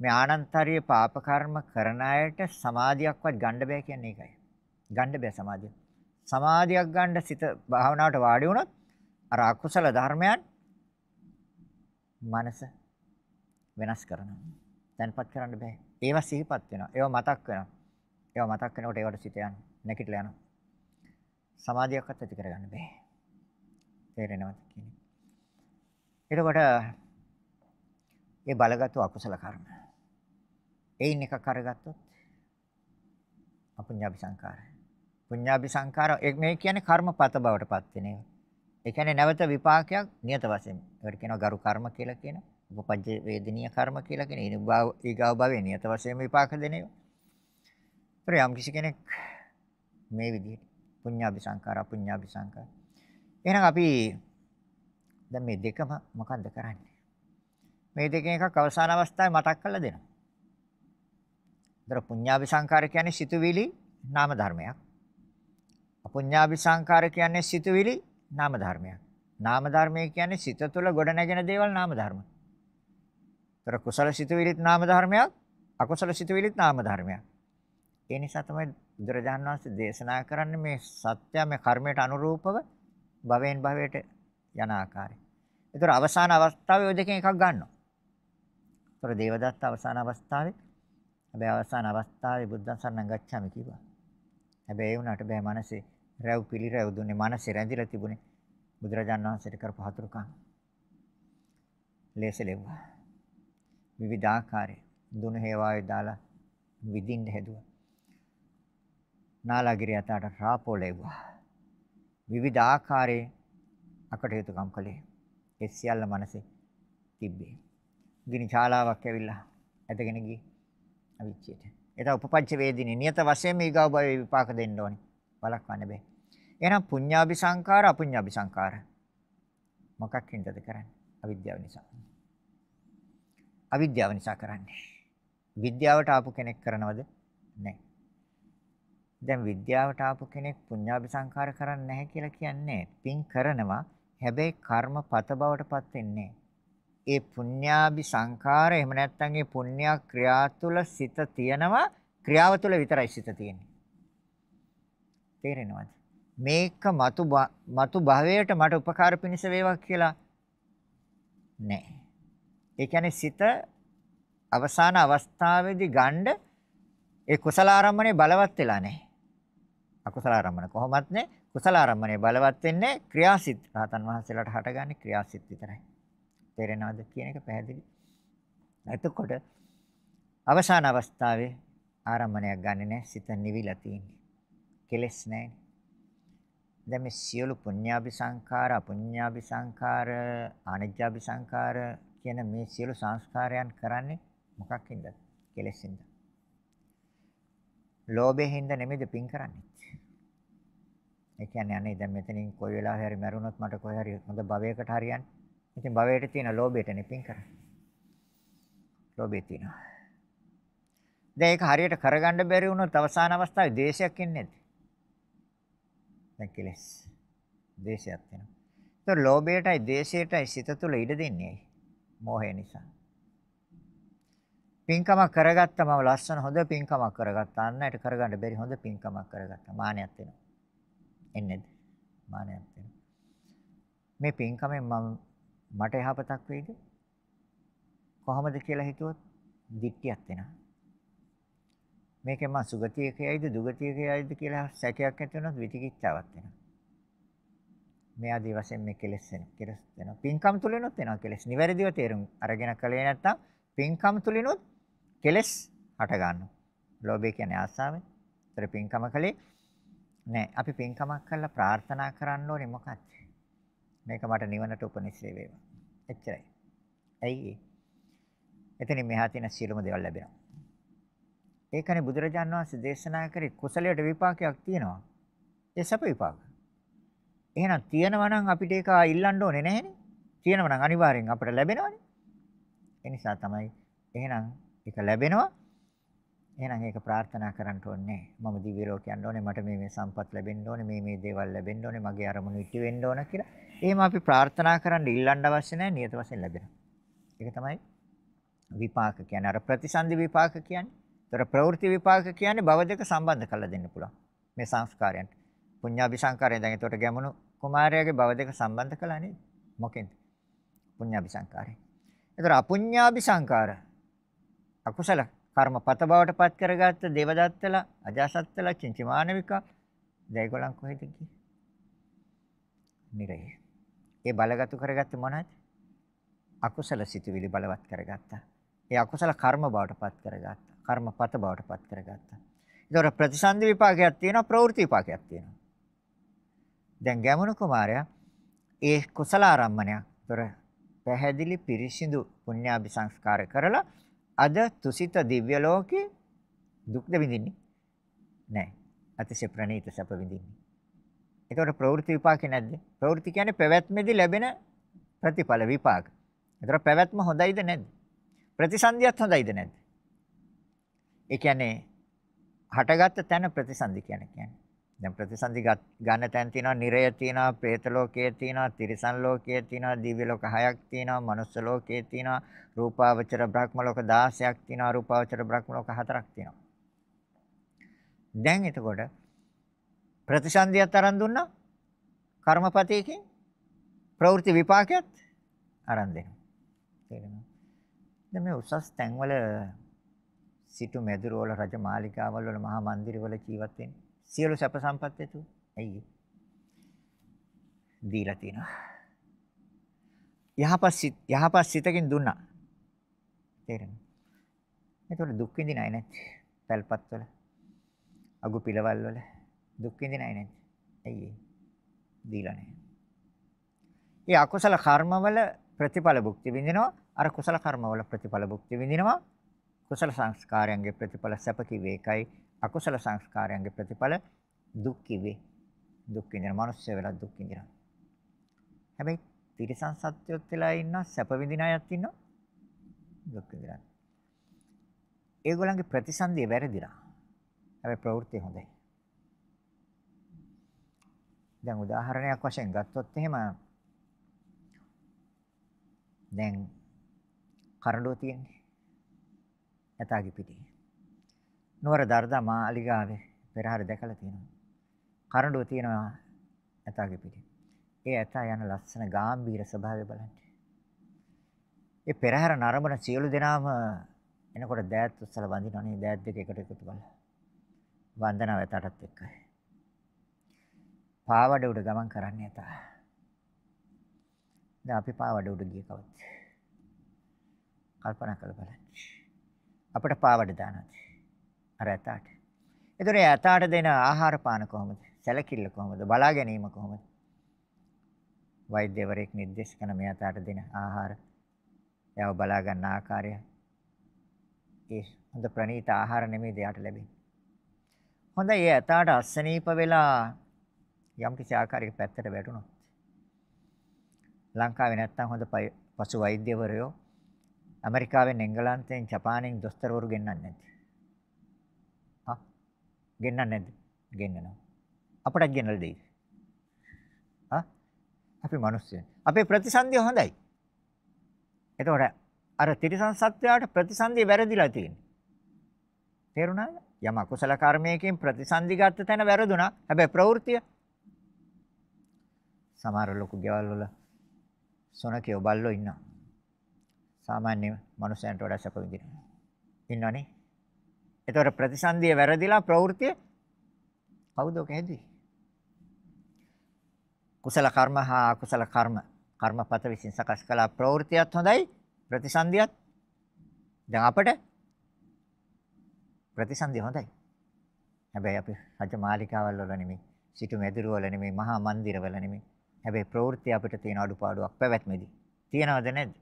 මේ ආනන්තරීය පාප කර්ම කරන අයට සමාධියක්වත් ගන්න බෑ කියන්නේ ඒකයි. ගන්න බෑ සමාධියක්. සමාධියක් ගන්න සිත භාවනාවට වාඩි වුණොත් අර අකුසල ධර්මයන් මනස වෙනස් කරනවා. දැන්පත් කරන්න බෑ. ඒවා සිහිපත් වෙනවා. ඒවා මතක් වෙනවා. ඒවා මතක් වෙනකොට ඒවට සිත යනවා. නැකිටලා යනවා. සමාධියක්වත් ඇති කරගන්න බෑ. තේරෙනවද කියන්නේ? එතකොට ඒ බලගත් අකුසල කර්ම. ඒයින් එකක් අරගත්තොත් අපුඤ්ඤාපි සංකාරය. පුඤ්ඤාභි සංඛාර මේ කියන්නේ කර්මපත බවට පත් වෙන ඒවා. ඒ කියන්නේ නැවත විපාකයක් නියත වශයෙන්. ඒකට කියනවා ගරු කර්ම කියලා කියන. උපපජ්ජ වේදනීය කර්ම කියලා කියන. ඉනිභාව ඊගාව භවයේ නියත වශයෙන් විපාක දෙන ඒවා. ප්‍රයම් කිසි කෙනෙක් මේ විදිහට පුඤ්ඤාභි සංඛාර අපුඤ්ඤාභි සංඛාර. එහෙනම් අපි දැන් මේ දෙකම මොකද්ද කරන්නේ? මේ දෙකෙන් එකක් අවසාන අවස්ථාවේ මතක් කරලා දෙනවා. දර පුඤ්ඤාභි සංඛාර කියන්නේ සිතුවිලි නාම ධර්මයක්. අපුඤ්ඤාභි සංඛාර කියන්නේ සිතුවිලි නාම ධර්මයක්. නාම ධර්මය කියන්නේ සිත තුළ ගොඩ නැගෙන දේවල් නාම ධර්ම. ඒතර කුසල සිතුවිලිත් නාම ධර්මයක්, අකුසල සිතුවිලිත් නාම ධර්මයක්. ඒ නිසා තමයි බුදුරජාණන් වහන්සේ දේශනා කරන්නේ මේ සත්‍ය මේ කර්මයට අනුරූපව භවයෙන් භවයට යන ආකාරය. ඒතර අවසාන අවස්ථාවේ ඔය දෙකෙන් එකක් ගන්නවා. ඒතර දේවදත්ත අවසාන අවස්ථාවේ හැබැයි අවසාන අවස්ථාවේ බුද්ධ සරණ ගච්ඡාමි කිව්වා. හැබැයි ඒ වුණාට බෑ මනසේ රැව් පිළිරැව් දුන්නේ මනස රැඳිලා තිබුණේ බුදුරජාණන් වහන්සේට කරපු හතුරුකම්. ලේසලෙව්වා. විවිධාකාරයේ දුන හේවාවේ දාලා විදින්න හැදුවා. නාලාගිරිය අතට රාපෝලෙව්වා. විවිධ ආකාරයේ අකටයුතුකම් කළේ. ඒ සියල්ල මනසේ තිබ්බේ. ගිනි ශාලාවක් ඇවිල්ලා ඇදගෙන ගිහින් අවිච්චයට. එතකොට උපපංච වේදිනේ නියත වශයෙන් මේ ගාව භව විපාක දෙන්න ඕනේ. වළක්වන්න බෑ. එහෙනම් පුඤ්ඤාභි සංකාර අපුඤ්ඤාභි සංකාර මොකක් හින්දාද කරන්නේ? අවිද්‍යාව නිසා. අවිද්‍යාව නිසා කරන්නේ. විද්‍යාවට ආපු කෙනෙක් කරනවද? නැහැ. දැන් විද්‍යාවට ආපු කෙනෙක් පුඤ්ඤාභි සංකාර කරන්නේ නැහැ කියලා කියන්නේ පින් කරනවා හැබැයි කර්මපත බවටපත් වෙන්නේ ඒ පුඤ්ඤාභි සංකාර එහෙම නැත්නම් ඒ පුණ්‍ය ක්‍රියා තුල සිත තියෙනවා ක්‍රියාව තුල විතරයි සිත තියෙන්නේ තේරෙනවද? මේක మతు మతు භවයට මට උපකාර පිණිස වේවා කියලා නෑ. ඒ කියන්නේ සිත අවසාන අවස්ථාවේදී ගණ්ඩ ඒ කුසල ආරම්මණය බලවත් වෙලා නෑ. අකුසල ආරම්මණය කොහොමත් නෑ. කුසල ආරම්මණය බලවත් වෙන්නේ ක්‍රියාසිත. රහතන් වහන්සේලාට හටගන්නේ ක්‍රියාසිත විතරයි. තේරෙනවද කියන එක පැහැදිලි. එතකොට අවසාන අවස්ථාවේ ආරම්මණයක් ගන්නෙ නෑ. සිත නිවිලා තියෙන්නේ. කෙලස් නැහැ. දැන් මේ සියලු පුඤ්ඤාභි සංඛාර, අපුඤ්ඤාභි සංඛාර, අනජ්ජාභි සංඛාර කියන මේ සියලු සංස්කාරයන් කරන්නේ මොකක්ින්ද? කෙලෙසින්ද. ලෝභයෙන්ද නෙමෙයිද පින් කරන්නේ. ඒ කියන්නේ අනේ දැන් මෙතනින් කොයි වෙලාවෙ හරි මැරුණොත් මට කොහේ හරි හොඳ භවයකට හරියන්නේ. ඉතින් භවයට තියෙන ලෝභයටනේ පින් කරන්නේ. ලෝභය තියෙනවා. දැන් ඒක හරියට කරගන්න බැරි වුණොත් අවසාන අවස්ථාවේ ද්වේෂයක් එන්නේ නැද්ද? දැන් කෙලස් දේශයක් වෙනවා. ඒතකොට ලෝභයටයි දේශයටයි සිත තුළ ඉඩ දෙන්නේ ඇයි? මෝහය නිසා. පින්කමක් කරගත්තා මම ලස්සන හොඳ පින්කමක් කරගත්තා. අන්නයට කරගන්න බැරි හොඳ පින්කමක් කරගත්තා. මානයක් වෙනවා. එන්නේද? මානයක් වෙනවා. මේ පින්කමෙන් මම මට යහපතක් වෙයිද? කොහොමද කියලා හිතුවොත් දික්තියක් වෙනවා. මේකෙන් මම සුගතියකයිද දුගතියකයිද කියලා සැකයක් ඇති වුණොත් විචිකිච්ඡාවක් වෙනවා. මෙයා දිවසෙන් මේ කෙලස් වෙනවා. කෙලස් වෙනවා. පින්කම් තුලිනුත් වෙනවා කෙලස්. නිවැරදිව තේරුම් අරගෙන කලේ නැත්තම් පින්කම් තුලිනුත් කෙලස් හට ගන්නවා. ලෝභය කියන්නේ ආසාවනේ. ඒතර පින්කම කලේ නෑ. අපි පින්කමක් කරලා ප්‍රාර්ථනා කරන්න ඕනේ මොකක්ද? මේක මට නිවනට උපනිශ්‍රේ වේවා. එච්චරයි. ඇයි ඒ? එතනින් මෙහා තියෙන සියලුම දේවල් ලැබෙනවා. ඒකනේ බුදුරජාන් වහන්සේ දේශනා කරේ කුසලයට විපාකයක් තියෙනවා. ඒ සැප විපාක. එහෙනම් තියෙනවා නම් අපිට ඒක ඉල්ලන්න ඕනේ නැහැනේ. තියෙනවා නම් අනිවාර්යෙන් අපිට ලැබෙනවනේ. ඒ නිසා තමයි එහෙනම් ඒක ලැබෙනවා. එහෙනම් ඒක ප්‍රාර්ථනා කරන්න ඕනේ. මම දිව්‍ය ලෝකයන් ඕනේ. මට මේ මේ සම්පත් ලැබෙන්න ඕනේ. මේ මේ දේවල් ලැබෙන්න ඕනේ. මගේ අරමුණු ඉටි වෙන්න ඕන කියලා. එහෙම අපි ප්‍රාර්ථනා කරන්න ඉල්ලන්න අවශ්‍ය නැහැ. නියත වශයෙන් ලැබෙනවා. ඒක තමයි විපාක කියන්නේ අර ප්‍රතිසන්දි විපාක කියන්නේ ඒතර ප්‍රවෘත්ති විපාක කියන්නේ භව දෙක සම්බන්ධ කරලා දෙන්න පුළුවන්. මේ සංස්කාරයන්ට. පුඤ්ඤාභි සංකාරයෙන් දැන් ඒතකොට ගැමුණු කුමාරයාගේ භව දෙක සම්බන්ධ කළා නේද? මොකෙන්ද? පුඤ්ඤාභි සංකාරයෙන්. ඒතර අපුඤ්ඤාභි සංකාර අකුසල කර්ම පත බවට පත් කරගත්ත දේවදත්තලා අජාසත්තලා චින්චමානවිකා දැයිගලන් කොහෙද ගියේ? නිරේ. ඒ බලගතු කරගත්තේ මොනවද? අකුසල සිතුවිලි බලවත් කරගත්තා. ඒ අකුසල කර්ම බවට පත් කරගත්තා. කර්මපත බවට පත් කරගත්තා. ඒතොර ප්‍රතිසන්දි විපාකයක් තියෙනවා ප්‍රවෘත්ති විපාකයක් තියෙනවා. දැන් ගැමුණු කුමාරයා ඒ කුසල ආරම්මණයක් තොර පැහැදිලි පිරිසිදු පුණ්‍යාභි සංස්කාර කරලා අද තුසිත දිව්‍ය ලෝකේ දුක්ද විඳින්නේ නැහැ. අතිශය ප්‍රණීත සැප විඳින්නේ. ඒතොර ප්‍රවෘත්ති විපාකේ නැද්ද? ප්‍රවෘත්ති කියන්නේ පැවැත්මේදී ලැබෙන ප්‍රතිඵල විපාක. ඒතොර පැවැත්ම හොඳයිද නැද්ද? ප්‍රතිසන්දියත් හොඳයිද නැද්ද? ඒ කියන්නේ හටගත් තැන ප්‍රතිසන්දි කියන්නේ කියන්නේ. දැන් ප්‍රතිසන්දි ගන්න තැන් තියෙනවා, නිරය තියෙනවා, പ്രേත ලෝකයේ තියෙනවා, තිරිසන් ලෝකයේ තියෙනවා, දිව්‍ය ලෝක හයක් තියෙනවා, මනුස්ස ලෝකයේ තියෙනවා, රූපාවචර බ්‍රහ්ම ලෝක 16ක් තියෙනවා, රූපාවචර බ්‍රහ්ම ලෝක 4ක් තියෙනවා. දැන් එතකොට ප්‍රතිසන්දියත් අරන් දුන්නා කර්මපතේකින් ප්‍රවෘත්ති විපාකයක් අරන් දෙනවා. තේරෙනවද? දැන් මේ උසස් තැන්වල සිටු මැදුරවල රජ මාලිගාවල් වල මහා මන්දිරවල ජීවත් වෙන්නේ. සියලු සැප සම්පත් ඇතු. ඇයි? දීලා තිනවා. යහපත් සිත යහපත් සිතකින් දුන්නා. තේරෙනවද? ඒතකොට දුක් විඳින අය නැති. පැල්පත් වල අගු පිළවල් වල දුක් විඳින අය නැති. ඇයි? දීලා නැහැ. ඒ අකුසල කර්මවල ප්‍රතිඵල භුක්ති විඳිනවා. අර කුසල කර්මවල ප්‍රතිඵල භුක්ති විඳිනවා. කුසල සංස්කාරයන්ගේ ප්‍රතිඵල සැප කිව්වේ ඒකයි. අකුසල සංස්කාරයන්ගේ ප්‍රතිඵල දුක් කිව්වේ. දුක් විඳින මිනිස්සු වෙලා දුක් විඳිනවා. හැබැයි තිරිසන් සත්‍යොත් වෙලා ඉන්න සැප විඳින අයත් ඉන්නවා. දුක් විඳිනවා. ඒගොල්ලන්ගේ ප්‍රතිසන්දිය වැරදිලා. හැබැයි ප්‍රවෘත්ති හොඳයි. දැන් උදාහරණයක් වශයෙන් ගත්තොත් එහෙම දැන් කරඬුව තියෙන්නේ ඇතාගේ පිටින්. නුවර දර්දා මාලිගාවේ පෙරහැර දැකලා තියෙනවා. කරඬුව තියෙනවා ඇතාගේ පිටින්. ඒ ඇතා යන ලස්සන ගැඹීර ස්වභාවය බලන්න. ඒ පෙරහැර නරඹන සියලු දෙනාම එනකොට දෑත් උස්සලා වඳිනවනේ දෑත් දෙක එකට එකතු කරලා. වන්දනාව ඇතාටත් එක්කයි. පාවඩ උඩ ගමන් කරන්නේ ඇතා. දැන් අපි පාවඩ උඩ ගිය කවද්ද? කල්පනා කරලා බලන්න. අපට පාවඩ දානවා. අර ඇතාට. ඒතර ඇතාට දෙන ආහාර පාන කොහොමද? සැලකිල්ල කොහොමද? බලා ගැනීම කොහොමද? වෛද්‍යවරයෙක් නිර්දේශ කරන මේ ඇතාට දෙන ආහාර එයාව බලා ගන්න ආකාරය ඒ හොඳ ප්‍රණීත ආහාර නෙමෙයි දෙයට ලැබෙන්නේ. හොඳයි ඒ ඇතාට අසනීප වෙලා යම් කිසි ආකාරයක පැත්තට වැටුණොත් ලංකාවේ නැත්තම් හොඳ පසු වෛද්‍යවරයෝ ඇමරිකාවෙන් එංගලන්තයෙන් ජපානයෙන් දොස්තරවරු ගෙන්නන්නේ නැද්ද? හා? ගෙන්නන්නේ නැද්ද? ගෙන්නනවා. අපටත් ගෙන්නලා දෙයි. හා? අපි මිනිස්සුන්. අපේ ප්‍රතිසන්දිය හොඳයි. එතකොට අර තිරිසන් සත්වයාට ප්‍රතිසන්දිය වැරදිලා තියෙන්නේ. තේරුණාද? යම අකුසල කර්මයකින් ප්‍රතිසන්දි ගත්ත තැන වැරදුනා. හැබැයි ප්‍රවෘත්තිය සමහර ලොකු ගෙවල් වල සොනකේ ඔබල්ලෝ ඉන්නවා. සාමාන්‍ය මනුස්සයන්ට වඩා සැප විඳිනවා. ඉන්නවනේ. ඒතකොට ප්‍රතිසන්දිය වැරදිලා ප්‍රවෘත්තිය කවුද ඔක හැදුවේ? කුසල කර්ම හා අකුසල කර්ම කර්මපත විසින් සකස් කළ ප්‍රවෘත්තියත් හොඳයි ප්‍රතිසන්දියත්. දැන් අපට ප්‍රතිසන්දිය හොඳයි. හැබැයි අපි රජ මාලිකාවල් වල නෙමෙයි, සිටු මැදිරිය වල නෙමෙයි, මහා මන්දිර වල නෙමෙයි. හැබැයි ප්‍රවෘත්ති අපිට තියෙන අඩුපාඩුවක් පැවැත්මේදී. තියනවද නැද්ද?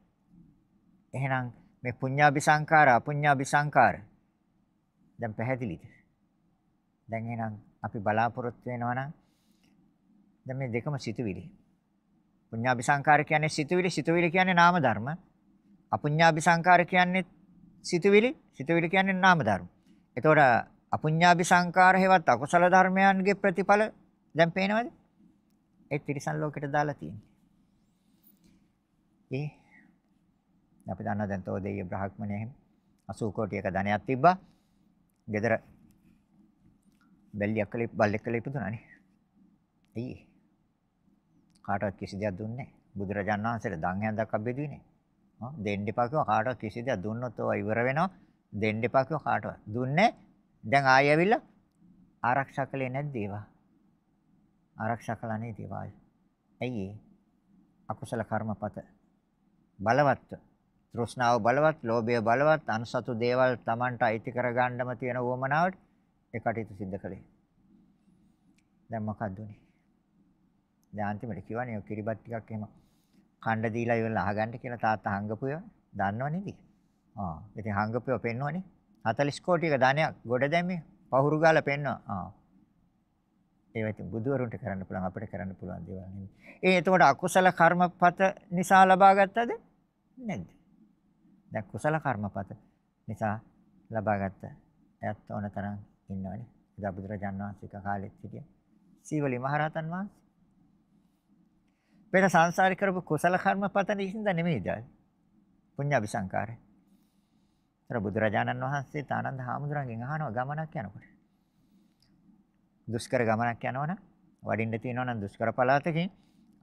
එහෙනම් මේ පුඤ්ඤාභි සංඛාර අපුඤ්ඤාභි සංඛාර දැන් පැහැදිලිද? දැන් එහෙනම් අපි බලාපොරොත්තු වෙනවා නම් දැන් මේ දෙකම සිතුවිලි. පුඤ්ඤාභි සංඛාර කියන්නේ සිතුවිලි, සිතුවිලි කියන්නේ නාම ධර්ම. අපුඤ්ඤාභි සංඛාර කියන්නේ සිතුවිලි, සිතුවිලි කියන්නේ නාම ධර්ම. එතකොට අපුඤ්ඤාභි සංඛාර හේවත් අකුසල ධර්මයන්ගේ ප්‍රතිඵල දැන් පේනවද? ඒ ත්‍රිසන් ලෝකෙට දාලා තියෙන්නේ. ඒ අපි දන්නවා දැන් තෝ දෙවිය බ්‍රහ්මණය එහෙම 80 කෝටියක ධනයක් තිබ්බා. ගෙදර බැල්ලියක් කලේ බල්ලෙක් කලේ ඉපදුනානේ. ඇයි? කාටවත් කිසි දෙයක් දුන්නේ නැහැ. බුදුරජාණන් වහන්සේට දන් හැන්දක් අබ්බෙදුවේ නැහැ. හා දෙන්න එපා කිව්වා කාටවත් කිසි දෙයක් දුන්නොත් ඒවා ඉවර වෙනවා. දෙන්න එපා කිව්වා කාටවත්. දුන්නේ දැන් ආයෙ ඇවිල්ලා ආරක්ෂා කළේ නැද්ද ඒවා? ආරක්ෂා කළා නේද ඒවා? ඇයි? අකුසල කර්මපත බලවත්ව තෘෂ්ණාව බලවත්, ලෝභය බලවත්, අන්සතු දේවල් Tamanට අයිති කරගන්නම තියෙන උවමනාවට ඒ කටයුතු සිද්ධ කළේ. දැන් මොකක්ද උනේ? දැන් අන්තිමට කියවනේ ඔය කිරිබත් ටිකක් එහෙම කණ්ඩ දීලා ඉවරලා අහගන්න කියලා තාත්තා හංගපු ඒවා දන්නවනේ ඉතින්. ආ. ඉතින් හංගපු ඒවා පෙන්වන්නේ 40 කෝටියක ධනයක් ගොඩ දැම්මේ. පහුරු ගාලා පෙන්වනවා. ආ. ඒවා ඉතින් බුදුවරුන්ට කරන්න පුළුවන් අපිට කරන්න පුළුවන් දේවල් නෙමෙයි. ඒ එතකොට අකුසල කර්මපත නිසා ලබාගත්තද? නැද්ද? දැන් කුසල කර්මපත නිසා ලබාගත්ත ඇත්ත ඕන තරම් ඉන්නවනේ. ඉතින් බුදුරජාන් වහන්සේක කාලෙත් සිටිය. සීවලි මහරහතන් වහන්සේ. පෙර සංසාරේ කරපු කුසල කර්මපත නිසින්ද නෙමෙයිද? පුඤ්ඤාභිසංකාරය. තර බුදුරජාණන් වහන්සේ තානන්ද හාමුදුරන්ගෙන් අහනවා ගමනක් යනකොට. දුෂ්කර ගමනක් යනවනම් වඩින්න තියෙනවා නම් දුෂ්කර පළාතකින්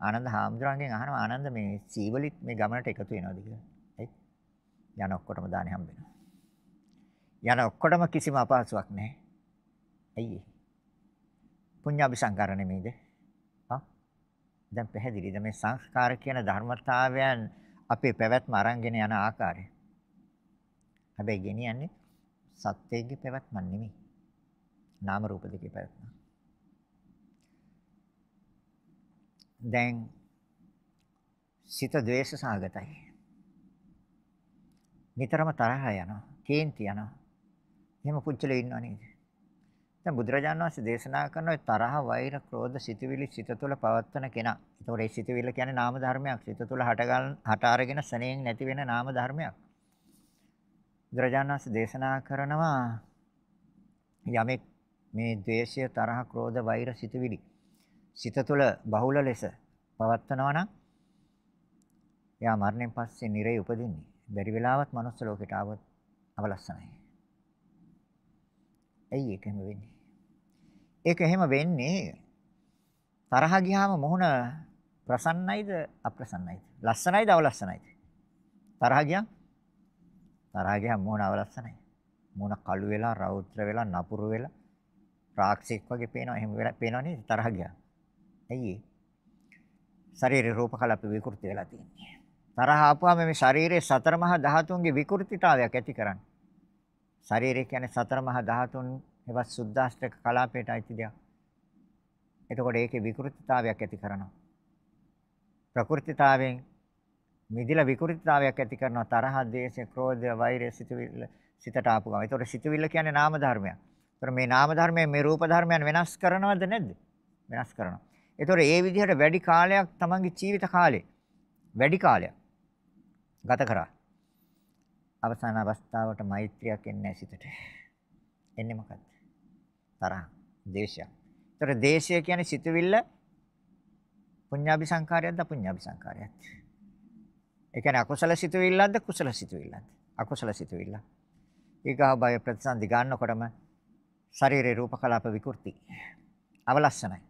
ආනන්ද හාමුදුරන්ගෙන් අහනවා ආනන්ද මේ සීවලිත් මේ ගමනට එකතු වෙනවද කියලා. යන ඔක්කොටම දානේ හම්බ වෙනවා. යන ඔක්කොටම කිසිම අපහසුාවක් නැහැ. ඇයි ඒ? පුඤ්ඤාභිසංකාර නෙමෙයිද? ආ? දැන් පැහැදිලිද මේ සංස්කාර කියන ධර්මතාවයන් අපේ පැවැත්ම අරන්ගෙන යන ආකාරය. හැබැයි ගෙනියන්නේ සත්‍යයේ පැවැත්මක් නෙමෙයි. නාම රූප දෙකේ පැවැත්ම. දැන් සිත ද්වේෂ සාගතයි. නිතරම තරහ යනවා. කේන්ති යනවා. එහෙම පුච්චලෙ ඉන්නව නේද? දැන් බුදුරජාණන් වහන්සේ දේශනා කරන ওই තරහ, වෛර, ක්‍රෝධ, සිතවිලි සිත තුළ පවත්වන කෙනා. ඒතකොට ඒ සිතවිල්ල කියන්නේ නාම ධර්මයක්. සිත තුළ හටගල් හට අරගෙන සනේන් නැති වෙන නාම ධර්මයක්. බුදුරජාණන් වහන්සේ දේශනා කරනවා යමෙක් මේ ද්වේෂය තරහ ක්‍රෝධ වෛර සිතවිලි සිත තුළ බහුල ලෙස පවත්වනවා නම් එයා මරණයෙන් පස්සේ නිරේ උපදින්නේ බැරි වෙලාවත් manuss ලෝකයට ආවොත් අවලස්සනයි. ඇයි ඒක එහෙම වෙන්නේ? ඒක එහෙම වෙන්නේ තරහ ගියාම මොහුන ප්‍රසන්නයිද අප්‍රසන්නයිද? ලස්සනයිද අවලස්සනයිද? තරහ ගියා තරහ ගියාම මොහොන අවලස්සනයි. මොන කළු වෙලා, රෞද්‍ර වෙලා, නපුරු වෙලා, රාක්ෂික වගේ පේනවා. එහෙම වෙලා පේනවා නේද? තරහ ගියා. ඇයි ඒ? ශරීරේ රූප කලාප විකෘති වෙලා තියෙන්නේ. තරහ ආපුවාම මේ ශරීරයේ සතර මහා ධාතුන්ගේ විකෘතිතාවයක් ඇති කරන්නේ. ශරීරය කියන්නේ සතර මහා ධාතුන් එවත් සුද්දාස්ත්‍රක කලාපයට අයිති දෙයක්. එතකොට ඒකේ විකෘතිතාවයක් ඇති කරනවා. ප්‍රකෘතිතාවෙන් මිදිලා විකෘතිතාවයක් ඇති කරනවා තරහ, ද්වේෂය, ක්‍රෝධය, වෛරය, සිතවිල්ල සිතට ආපු ගමන්. ඒතකොට සිතවිල්ල කියන්නේ නාම ධර්මයක්. ඒතකොට මේ නාම ධර්මයෙන් මේ රූප ධර්මයන් වෙනස් කරනවද නැද්ද? වෙනස් කරනවා. ඒතකොට ඒ විදිහට වැඩි කාලයක් තමන්ගේ ජීවිත කාලේ වැඩි කාලයක් ගත කරා. අවසාන අවස්ථාවට මෛත්‍රියක් එන්නේ සිතට. එන්නේ මොකක්ද? තරහ, දේශය. ඒතර දේශය කියන්නේ සිතවිල්ල පුඤ්ඤාභි සංකාරයක්ද අපුඤ්ඤාභි සංකාරයක්ද? ඒ කියන්නේ අකුසල සිතවිල්ලක්ද කුසල සිතවිල්ලක්ද? අකුසල සිතවිල්ල. ඊගා බය ප්‍රතිසන්දි ගන්නකොටම ශරීරේ රූපකලාප විකෘති. අවලස්සනයි.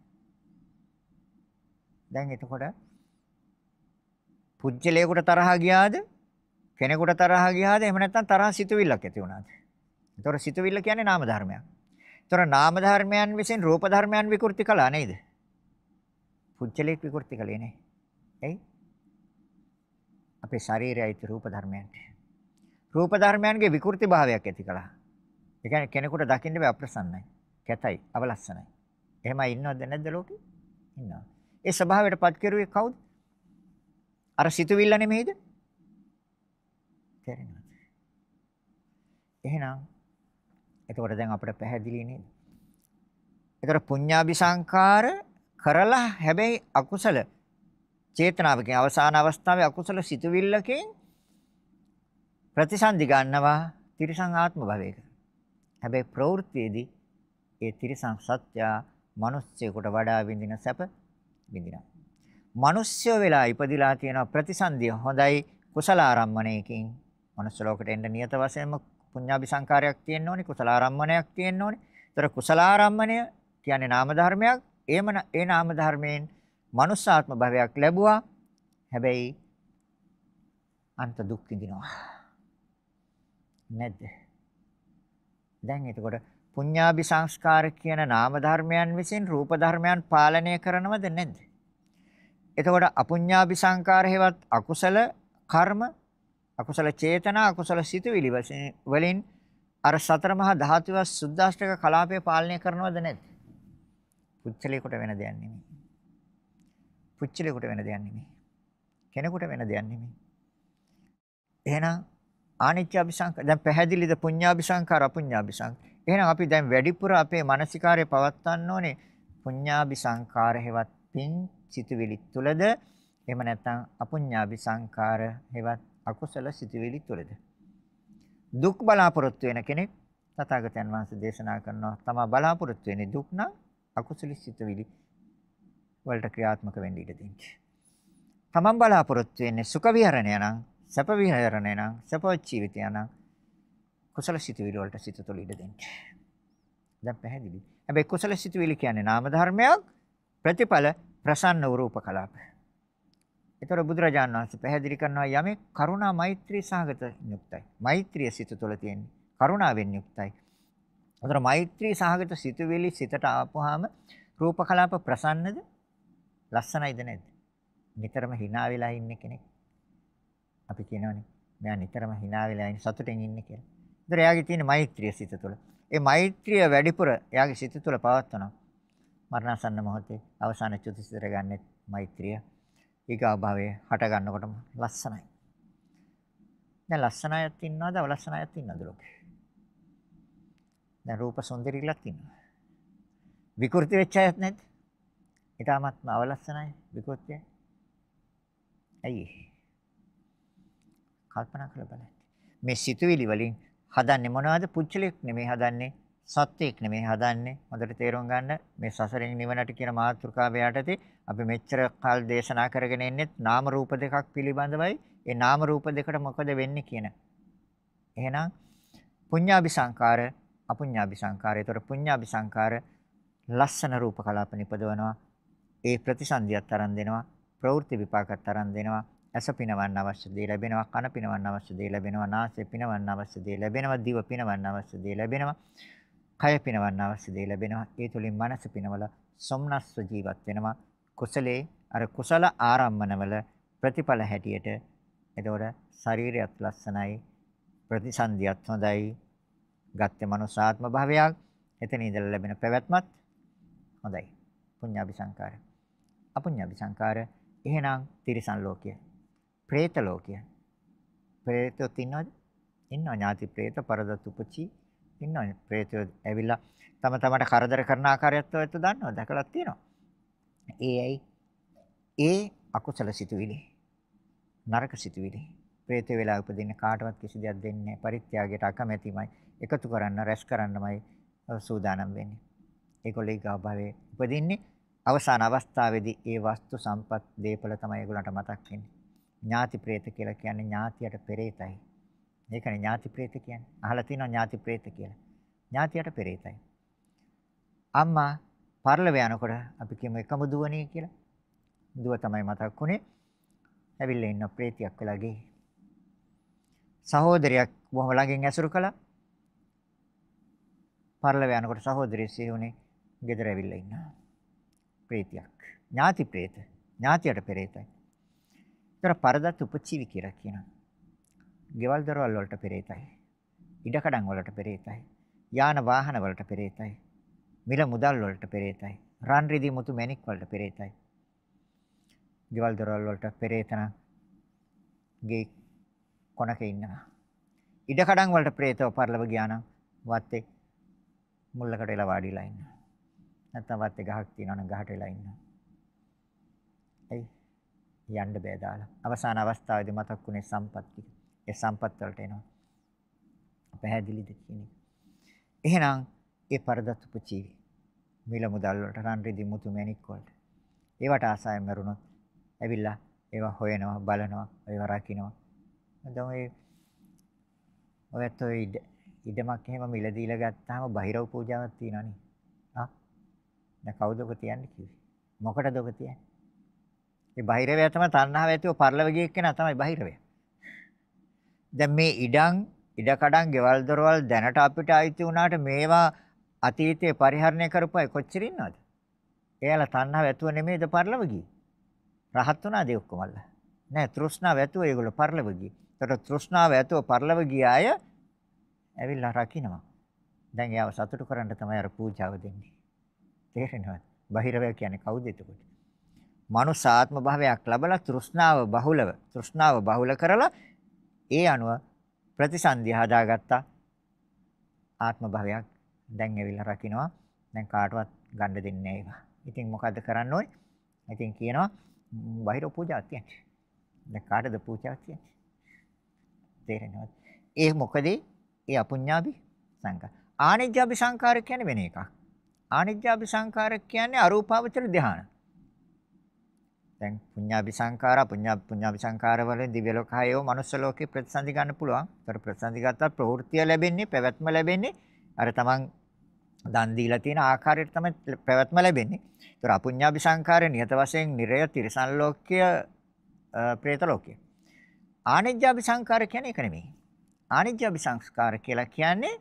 දැන් එතකොට පුජ්‍යලේකට තරහ ගියාද? කෙනෙකුට තරහ ගියාද? එහෙම නැත්නම් තරහ සිතුවිල්ලක් ඇති වුණාද? ඒතොර සිතුවිල්ල කියන්නේ නාම ධර්මයක්. ඒතොර නාම ධර්මයන් විසින් රූප ධර්මයන් විකෘති කළා නේද? පුජ්‍යලේක විකෘති කළේ නෑ. එයි. අපේ ශරීරයයි රූප ධර්මයන්ට. රූප ධර්මයන්ගේ විකෘති භාවයක් ඇති කළා. ඒ කියන්නේ කෙනෙකුට දකින්න බෑ අප්‍රසන්නයි. කැතයි, අවලස්සනයි. එහෙම ඉන්නවද නැද්ද ලෝකේ? ඉන්නවා. ඒ ස්වභාවයටපත් කෙරුවේ කවුද? අර සිතුවිල්ල නෙමෙයිද? තේරෙනවද? එහෙනම් එතකොට දැන් අපිට පැහැදිලි නේද? එතකොට පුඤ්ඤාபிසංකාර කරලා හැබැයි අකුසල චේතනාවකින් අවසාන අවස්ථාවේ අකුසල සිතුවිල්ලකින් ප්‍රතිසන්දි ගන්නවා තිරිසං ආත්ම භවයක. හැබැයි ප්‍රවෘත්තියේදී ඒ තිරිසං සත්‍ය මිනිස්සෙකුට වඩා විඳින සැප විඳිනවා. මිනිස්සු වෙලා ඉපදිලා තියෙන ප්‍රතිසන්දිය හොඳයි කුසල ආරම්මණයකින් මනුස්ස ලෝකෙට එන්න නියත වශයෙන්ම පුඤ්ඤාභි සංකාරයක් තියෙන්න ඕනේ කුසල ආරම්මණයක් තියෙන්න ඕනේ. ඒතර කුසල ආරම්මණය කියන්නේ නාම ධර්මයක්. එහෙම ඒ නාම ධර්මයෙන් මනුස්සාත්ම භවයක් ලැබුවා. හැබැයි අන්ත දුක් විඳිනවා. නැද්ද? දැන් එතකොට පුඤ්ඤාභි සංස්කාර කියන නාම ධර්මයන් විසින් රූප ධර්මයන් පාලනය කරනවද නැද්ද? එතකොට අපුඤ්ඤාපි සංකාර හේවත් අකුසල කර්ම අකුසල චේතනා අකුසල සිතුවිලි වලින් අර සතර මහා ධාතුව සුද්දාෂ්ටක කලාපය පාලනය කරනවද නැද්ද? පුච්චලේකට වෙන දෙයක් නෙමෙයි. පුච්චලේකට වෙන දෙයක් නෙමෙයි. කෙනෙකුට වෙන දෙයක් නෙමෙයි. එහෙනම් ආනිච්ච අபிසංක දැන් පැහැදිලිද පුඤ්ඤාபிසංකාර අපුඤ්ඤාபிසංක. එහෙනම් අපි දැන් වැඩිපුර අපේ මානසිකාරය පවත්වන්න ඕනේ පුඤ්ඤාபிසංකාර හේවත් පින් සිතුවිලි තුලද එහෙම නැත්නම් අපුඤ්ඤාභි සංකාර හෙවත් අකුසල සිතුවිලි තුලද දුක් බලාපොරොත්තු වෙන කෙනෙක් තථාගතයන් වහන්සේ දේශනා කරනවා තමා බලාපොරොත්තු වෙන්නේ දුක් නම් අකුසල සිතුවිලි වලට ක්‍රියාත්මක වෙන්න ඉඩ දෙන්න. තමන් බලාපොරොත්තු වෙන්නේ සුඛ විහරණය නම් සැප විහරණය නම් සැපවත් ජීවිතය නම් කුසල සිතුවිලි වලට සිත තුළ ඉඩ දෙන්න. දැන් පැහැදිලි. හැබැයි කුසල සිතුවිලි කියන්නේ නාම ධර්මයක් ප්‍රතිඵල ප්‍රසන්න වූ රූප කලාප. ඒතර බුදුරජාණන් වහන්සේ පැහැදිලි කරනවා යමෙක් කරුණා මෛත්‍රී සහගත යුක්තයි. මෛත්‍රිය සිත තුළ තියෙන කරුණාවෙන් යුක්තයි. ඒතර මෛත්‍රී සහගත සිතුවිලි සිතට ආපුවාම රූප කලාප ප්‍රසන්නද? ලස්සනයිද නැද්ද? නිතරම hina වෙලා ඉන්න කෙනෙක්. අපි කියනවනේ මෙයා නිතරම hina වෙලා ඉන්න සතුටෙන් ඉන්න කියලා. ඒතර එයාගේ තියෙන මෛත්‍රිය සිත තුළ. ඒ මෛත්‍රිය වැඩිපුර එයාගේ සිත තුළ පවත්වනවා. මරණසන්න මොහොතේ අවසාන චුතිසිතර ගන්නෙත් මෛත්‍රිය. ඊගා භවයේ හට ගන්නකොටම ලස්සනයි. දැන් ලස්සන අයත් ඉන්නවද අවලස්සන අයත් ඉන්නවද ලෝකේ? දැන් රූප සුන්දරිලක් ඉන්නවා. විකෘති වෙච්ච අයත් නැද්ද? ඊටාත්ම අවලස්සනයි විකෘතියයි. ඇයි? කල්පනා කරලා බලන්න. මේ සිතුවිලි වලින් හදන්නේ මොනවද? පුච්චලයක් නෙමෙයි හදන්නේ. සත්‍යයක් නෙමෙයි හදන්නේ. හොඳට තේරුම් ගන්න මේ සසරෙන් නිවනට කියන මාතෘකාව යටතේ අපි මෙච්චර කල් දේශනා කරගෙන ඉන්නේ නාම රූප දෙකක් පිළිබඳවයි. ඒ නාම රූප දෙකට මොකද වෙන්නේ කියන. එහෙනම් පුඤ්ඤාභි සංකාර, අපුඤ්ඤාභි සංකාර. ඒතර පුඤ්ඤාභි සංකාර ලස්සන රූප කලාප නිපදවනවා. ඒ ප්‍රතිසන්දියක් තරම් දෙනවා. ප්‍රවෘත්ති විපාකයක් තරම් දෙනවා. ඇස පිනවන්න අවශ්‍ය දේ ලැබෙනවා කන පිනවන්න අවශ්‍ය දේ ලැබෙනවා නාසය පිනවන්න අවශ්‍ය දේ ලැබෙනවා දිව පිනවන්න අවශ්‍ය දේ ලැබෙනවා කය පිනවන්න අවශ්‍ය දේ ලැබෙනවා. ඒ තුලින් මනස පිනවල සොම්නස්ව ජීවත් වෙනවා. කුසලේ අර කුසල ආරම්මණවල ප්‍රතිඵල හැටියට එතකොට ශරීරයත් ලස්සනයි ප්‍රතිසන්දියත් හොඳයි. ගත්තේ මනුසාත්ම භාවයක්. එතන ඉඳලා ලැබෙන පැවැත්මත් හොඳයි. පුඤ්ඤාභි සංකාර. අපුඤ්ඤාභි සංකාර එහෙනම් තිරිසන් ලෝකය. പ്രേත ලෝකය. പ്രേතොත් ඉන්නවද? ඉන්නවා ඥාති പ്രേත පරදත් උපචි ඉන්නවනේ ප්‍රේතයෝ ඇවිල්ලා තම තමට කරදර කරන ආකාරයත් ඔයත් දන්නවා දැකලා තියෙනවා. ඒ ඇයි? ඒ අකුසල සිතුවිලි. නරක සිතුවිලි. ප්‍රේතය වෙලා උපදින්න කාටවත් කිසි දෙයක් දෙන්නේ පරිත්‍යාගයට අකමැතිමයි. එකතු කරන්න, රැස් කරන්නමයි සූදානම් වෙන්නේ. ඒගොල්ලෝ ඊගාභවයේ උපදින්නේ අවසාන අවස්ථාවේදී ඒ වස්තු සම්පත් දීපල තමයි ඒගොල්ලන්ට මතක් වෙන්නේ. ඥාති ප්‍රේත කියලා කියන්නේ ඥාතියට පෙරේතයි. ඒකනේ ඥාති ප්‍රේත කියන්නේ. අහලා තියෙනවා ඥාති ප්‍රේත කියලා. ඥාතියට පෙරේතයි. අම්මා පරලව යනකොට අපි කියමු එකම දුවනේ කියලා. දුව තමයි මතක් වුනේ. ඇවිල්ලා ඉන්න ප්‍රේතියක් වෙලා ගියේ. සහෝදරයක් බොහොම ළඟින් ඇසුරු කළා. පරලව යනකොට සහෝදරය සිහුනේ ගෙදර ඇවිල්ලා ඉන්නවා. ප්‍රේතියක්. ඥාති ප්‍රේත. ඥාතියට පෙරේතයි. ඒතර පරදත් උපචීවි කියලා කියනවා. ගෙවල් දරවල් වලට පෙරේතයි. ඉඩකඩම් වලට පෙරේතයි. යාන වාහන වලට පෙරේතයි. මිල මුදල් වලට පෙරේතයි. රන් රිදී මුතු මැණික් වලට පෙරේතයි. ගෙවල් දරවල් වලට පෙරේතන ගේ කොනක ඉන්නවා. ඉඩකඩම් වලට ප්‍රේතව පරිලව ගියා නම් වත්තේ මුල්ලකට එලා වාඩිලා ඉන්නවා. නැත්තම් වත්තේ ගහක් තියෙනවා නම් ගහට එලා ඉන්නවා. ඇයි? යන්න බෑ දාලා. අවසාන අවස්ථාවේදී මතක් වුණේ සම්පත්තිය. ඒ සම්පත් වලට එනවා. පැහැදිලිද කියන එක. එහෙනම් ඒ පරදත් උපචීවි. මිල මුදල් වලට, රන් රිදි මුතු මැණික් වලට. ඒවට ආසාවෙන් මරුණොත් ඇවිල්ලා ඒවා හොයනවා, බලනවා, ඒවා රකින්නවා. නැත්නම් ඒ ඔයත් ඔය ඉඩමක් එහෙම මිල දීලා ගත්තාම බහිරව පූජාවක් තියෙනවනේ. ආ. දැන් කවුද ඔක තියන්නේ කිව්වේ? මොකටද ඔක තියන්නේ? ඒ බහිරවය තමයි තණ්හාව ඇතිව පරිලව ගිය එක්කෙනා තමයි බහිරවය. දැන් මේ ඉඩම් ඉඩකඩම් ගෙවල් දොරවල් දැනට අපිට අයිති වුණාට මේවා අතීතයේ පරිහරණය කරපුවයි කොච්චර ඉන්නවද? එයාලා තණ්හාව ඇතුව නෙමෙයිද පරිලව ගියේ? රහත් වුණාද ඒ ඔක්කොමල්ල? නෑ තෘෂ්ණාව ඇතුව ඒගොල්ලෝ පරිලව ගියේ. ඒතර තෘෂ්ණාව ඇතුව පරිලව ගිය අය ඇවිල්ලා රකින්නවා. දැන් එයාව සතුටු කරන්න තමයි අර පූජාව දෙන්නේ. තේරෙනවද? බහිරවය කියන්නේ කවුද එතකොට? මනුසාත්ම භාවයක් ලැබලා තෘෂ්ණාව බහුලව තෘෂ්ණාව බහුල කරලා ඒ අනුව ප්‍රතිසන්දිය හදාගත්තා ආත්ම භාවයක් දැන් ඇවිල්ලා රකින්නවා දැන් කාටවත් ගන්න දෙන්නේ නැහැ ඒවා. ඉතින් මොකද කරන්න ඕනේ? ඉතින් කියනවා බාහිර පූජාවක් තියන්න. දැන් කාටද පූජාවක් තියන්නේ? තේරෙනවද? ඒ මොකද? ඒ අපුඤ්ඤාභි සංකාර. ආනිජ්ජාභි සංකාර කියන්නේ වෙන එකක්. ආනිජ්ජාභි සංකාර කියන්නේ අරූපාවචර ධානය. දැන් පුඤ්ඤාපි සංඛාරා පුඤ්ඤා පුඤ්ඤාපි සංඛාර වලින් දිව්‍ය ලෝකයෝ මනුස්ස ලෝකේ ප්‍රතිසන්දි ගන්න පුළුවන්. ඒතර ප්‍රතිසන්දි ගත්තත් ප්‍රවෘත්තිය ලැබෙන්නේ, පැවැත්ම ලැබෙන්නේ අර තමන් දන් දීලා තියෙන ආකාරයට තමයි පැවැත්ම ලැබෙන්නේ. ඒතර අපුඤ්ඤාපි සංඛාරේ නියත වශයෙන් නිරය තිරසන් ලෝකය ප්‍රේත ලෝකය. ආනිජ්ජාපි සංඛාර කියන්නේ ඒක නෙමෙයි. ආනිජ්ජාපි සංස්කාර කියලා කියන්නේ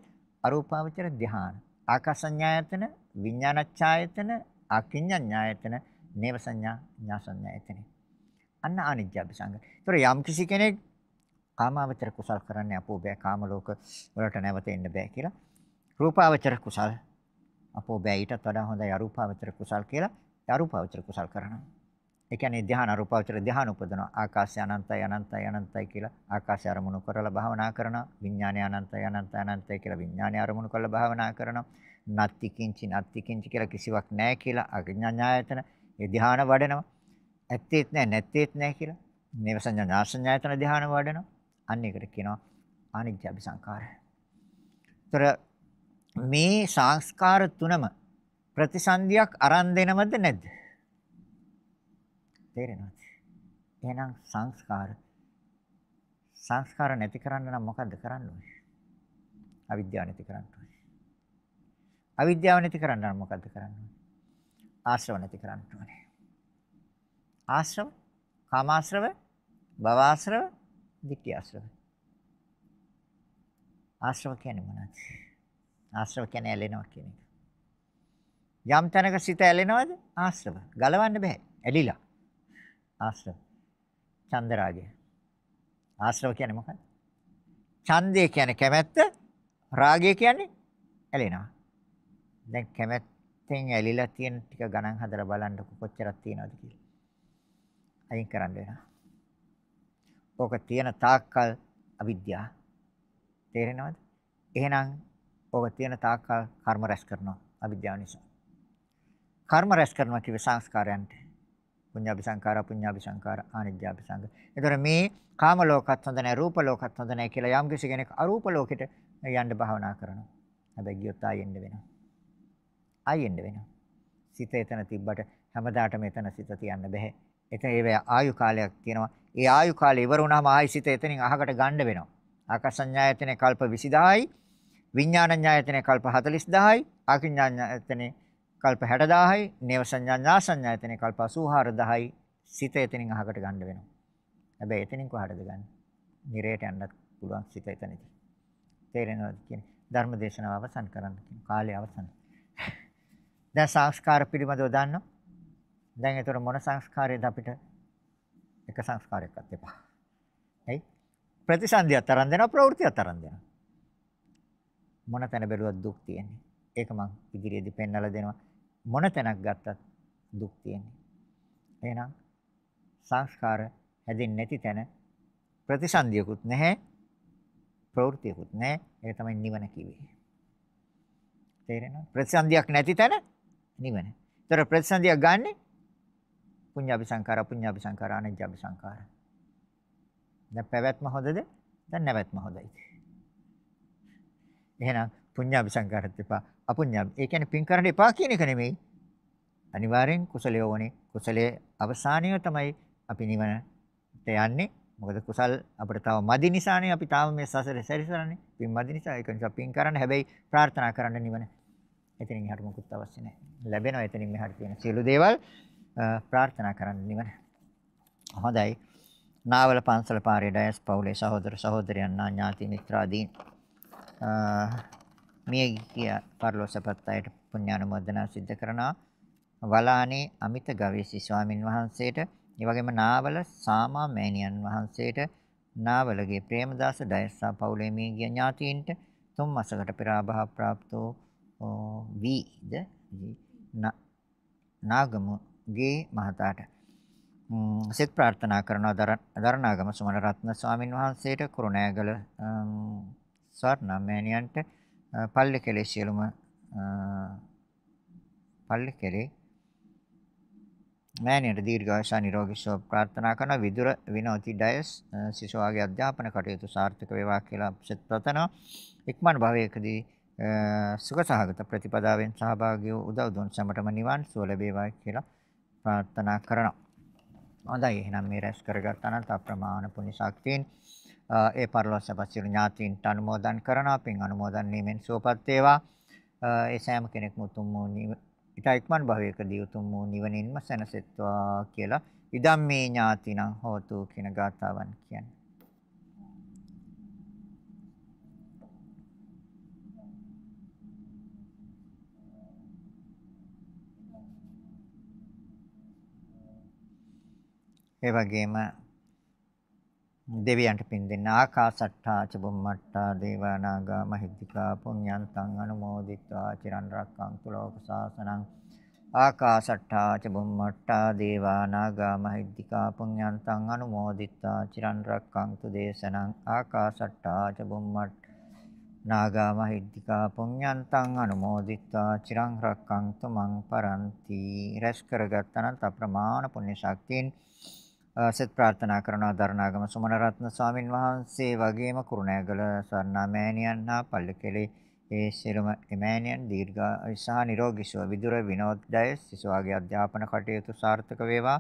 අරූපාවචර ධ්‍යාන. ආකාසඤ්ඤායතන, විඥානච්ඡායතන, අකිඤ්ඤඤ්ඤායතන නේව සංඥා ඥා සංඥා එතන. අන්න අනිත්‍ය අபிසංග. ඒතර යම් කිසි කෙනෙක් කාමාවචර කුසල් කරන්න අපෝ බෑ කාම ලෝක වලට නැවත එන්න බෑ කියලා. රූපාවචර කුසල් අපෝ බෑ ඊටත් වඩා හොඳයි අරූපාවචර කුසල් කියලා. අරූපාවචර කුසල් කරනවා. ඒ කියන්නේ ධ්‍යාන අරූපාවචර ධ්‍යාන උපදනවා. ආකාශය අනන්තයි අනන්තයි අනන්තයි කියලා ආකාශය අරමුණු කරලා භාවනා කරනවා. විඥානය අනන්තයි අනන්තයි අනන්තයි කියලා විඥානය අරමුණු කරලා භාවනා කරනවා. නත්ති කිංචි නත්ති කිංචි කියලා කිසිවක් නැහැ කියලා අඥාඥායතන ඒ ධ්‍යාන වඩනවා. ඇත්තේත් නැහැ නැත්තේත් නැහැ කියලා. මේ සංඥා නාසඤ්ඤායතන ධ්‍යාන වඩනවා. අන්න ඒකට කියනවා අනිච්ච අபிසංකාරය. ତර මේ සංස්කාර තුනම ප්‍රතිසන්දියක් අරන් දෙනවද නැද්ද? තේරෙනවද? එහෙනම් සංස්කාර සංස්කාර නැති කරන්න නම් මොකද්ද කරන්න ඕනේ? අවිද්‍යාව නැති කරන්න ඕනේ. අවිද්‍යාව නැති කරන්න නම් මොකද්ද කරන්න ඕනේ? ආශ්‍රව නැති කරන්න ඕනේ. ආශ්‍රව, කාමාශ්‍රව, භවආශ්‍රව, ditthi ආශ්‍රව. ආශ්‍රව කියන්නේ මොනවද? ආශ්‍රව කියන්නේ ඇලෙනවා කියන එක. යම් තැනක සිත ඇලෙනවද? ආශ්‍රව. ගලවන්න බෑ. ඇලිලා. ආශ්‍රව. චන්දරාගය. ආශ්‍රව කියන්නේ මොකක්ද? ඡන්දය කියන්නේ කැමැත්ත, රාගය කියන්නේ ඇලෙනවා. දැන් කැමැත්ත පැත්තෙන් ඇලිලා තියෙන ටික ගණන් හදලා බලන්නකො කොච්චරක් තියෙනවද කියලා. අයින් කරන්න වෙනවා. ඕක තියෙන තාක්කල් අවිද්‍යාව. තේරෙනවද? එහෙනම් ඕක තියෙන තාක්කල් කර්ම රැස් කරනවා අවිද්‍යාව නිසා. කර්ම රැස් කරනවා කිව්වේ සංස්කාරයන්ට. පුඤ්ඤාපි සංඛාරා පුඤ්ඤාපි සංඛාරා ආනිජ්ජාපි සංඛ. ඒතර මේ කාම ලෝකත් හොඳ නැහැ රූප ලෝකත් හොඳ නැහැ කියලා යම් කෙනෙක් අරූප ලෝකෙට යන්න භාවනා කරනවා. හැබැයි ගියොත් ආයෙන්න වෙනවා. ආයෙ එන්න වෙනවා. සිත එතන තිබ්බට හැමදාටම එතන සිත තියන්න බෑ. එතන ඒ ආයු කාලයක් තියෙනවා. ඒ ආයු කාලය ඉවර වුණාම ආයෙ සිත එතනින් අහකට ගන්න වෙනවා. ආකාසඤ්ඤායතනේ කල්ප 20000යි, විඥානඤ්ඤායතනේ කල්ප 40000යි, ආකිඤ්ඤායතනේ කල්ප 60000යි, නේවසඤ්ඤාඤ්ඤාසඤ්ඤායතනේ කල්ප 84000යි. සිත එතනින් අහකට ගන්න වෙනවා. හැබැයි එතනින් කොහටද ගන්න? නිරේට යන්නත් පුළුවන් සිත එතනදී. තේරෙනවද කියන්නේ? ධර්ම දේශනාව අවසන් කරන්න කියන කාලය අවසන්. දැන් සංස්කාර පිළිබඳව දන්නවා. දැන් ඒතර මොන සංස්කාරයද අපිට? එක සංස්කාරයක්වත් එපා. එයි ප්‍රතිසන්දිය තරම් දෙනවා ප්‍රවෘත්තිය තරම් දෙනවා. මොන තැන බැලුවත් දුක් තියෙන්නේ. ඒක මං ඉදිරියේදී පෙන්වලා දෙනවා. මොන තැනක් ගත්තත් දුක් තියෙන්නේ. එහෙනම් සංස්කාර හැදෙන්නේ නැති තැන ප්‍රතිසන්දියකුත් නැහැ. ප්‍රවෘත්තියකුත් නැහැ. ඒ තමයි නිවන කිව්වේ. තේරෙනවද? ප්‍රතිසන්දියක් නැති තැන නිවන. ඒතර ප්‍රතිසන්දිය ගන්නෙ පුඤ්ඤාපි සංඛාර පුඤ්ඤාපි සංඛාර අනිජ්ජාපි සංඛාර. දැන් පැවැත්ම හොඳද? දැන් නැවැත්ම හොඳයි. එහෙනම් පුඤ්ඤාපි සංඛාරත් එපා අපුඤ්ඤාපි. ඒ කියන්නේ පින් කරන්න එපා කියන එක නෙමෙයි. අනිවාර්යෙන් කුසලයේ ඕනේ. කුසලයේ අවසානය තමයි අපි නිවනට යන්නේ. මොකද කුසල් අපිට තව මදි නිසානේ අපි තාම මේ සසරේ සැරිසරන්නේ. පින් මදි නිසා ඒක නිසා පින් කරන්න හැබැයි ප්‍රාර්ථනා කරන්න නිවන එතනින් එහාට මොකුත් අවශ්‍ය නැහැ. ලැබෙනවා එතනින් මෙහාට තියෙන සියලු දේවල් ප්‍රාර්ථනා කරන්න නිවන. හොඳයි. නාවල පන්සල පාරේ ඩයස් පවුලේ සහෝදර සහෝදරයන් නා ඥාති මිත්‍රාදීන් මිය ගිය පරලෝසපත් අයට පුණ්‍යානුමෝදනා සිද්ධ කරනවා. වලානේ අමිත ගවේෂි ස්වාමින් වහන්සේට, ඒ වගේම නාවල සාමා මෑණියන් වහන්සේට, නාවලගේ ප්‍රේමදාස ඩයස් පවුලේ මිය ගිය ඥාතීන්ට තුන් මාසකට පෙර ආභා ප්‍රාප්ත වූ වීද නාගමගේ මහතාට සෙත් ප්‍රාර්ථනා කරනවා දරණාගම සුමන රත්න ස්වාමින් වහන්සේට කුරුණෑගල ස්වර්ණමෑණියන්ට පල්ලෙකලේ සියලුම පල්ලෙකලේ මෑණියන්ට දීර්ඝායස නිරෝගී සුව ප්‍රාර්ථනා කරන විදුර විනෝති ඩයස් සිසුවාගේ අධ්‍යාපන කටයුතු සාර්ථක වේවා කියලා සෙත් ප්‍රාර්ථනා ඉක්මන් භවයකදී සුඛ සහගත ප්‍රතිපදාවෙන් සහභාගී වූ උදව් දුන් සැමටම නිවන් සුව ලැබේවා කියලා ප්‍රාර්ථනා කරනවා. හොඳයි එහෙනම් මේ රැස් කරගත් අනන්ත අප්‍රමාණ පුණ්‍ය ශක්තියෙන් ඒ පරිලෝක සබසිර ඥාතීන්ට අනුමෝදන් කරනවා පින් අනුමෝදන් වීමෙන් සුවපත් වේවා. ඒ සෑම කෙනෙක්ම උතුම් වූ ඉතයික්මන් භවයකදී උතුම් වූ නිවනින්ම සැනසෙත්වා කියලා ඉදම්මේ ඥාතිනම් හෝතු කියන ගාතාවන් කියන්නේ ඒ වගේම දෙවියන්ට පින් දෙන්න ආකාසට්ටා චබුම්මට්ටා දේවානාගා මහිද්దికා පුඤ්ඤන්තං අනුමෝදිත්වා චිරන් රැක්කන්තු ලෝක සාසනං ආකාසට්ටා චබුම්මට්ටා දේවානාගා මහිද්దికා පුඤ්ඤන්තං අනුමෝදිත්වා චිරන් රැක්කන්තු දේශනං ආකාසට්ටා චබුම්මට්ටා නාගා මහිද්దికා පුඤ්ඤන්තං අනුමෝදිත්වා චිරන් රැක්කන්තු මං පරන්ති රැස් කරගත්තනත් අප්‍රමාණ පුණ්‍ය ශක්තියෙන් සෙත් ප්‍රාර්ථනා කරනවා දරණාගම සුමන රත්න ස්වාමින් වහන්සේ වගේම කුරුණෑගල ස්වර්ණා මෑණියන් හා පල්ලකෙලේ ඒ සියලුම එමෑණියන් දීර්ඝායස හා නිරෝගී සුව විදුර විනෝදය සිසුවාගේ අධ්‍යාපන කටයුතු සාර්ථක වේවා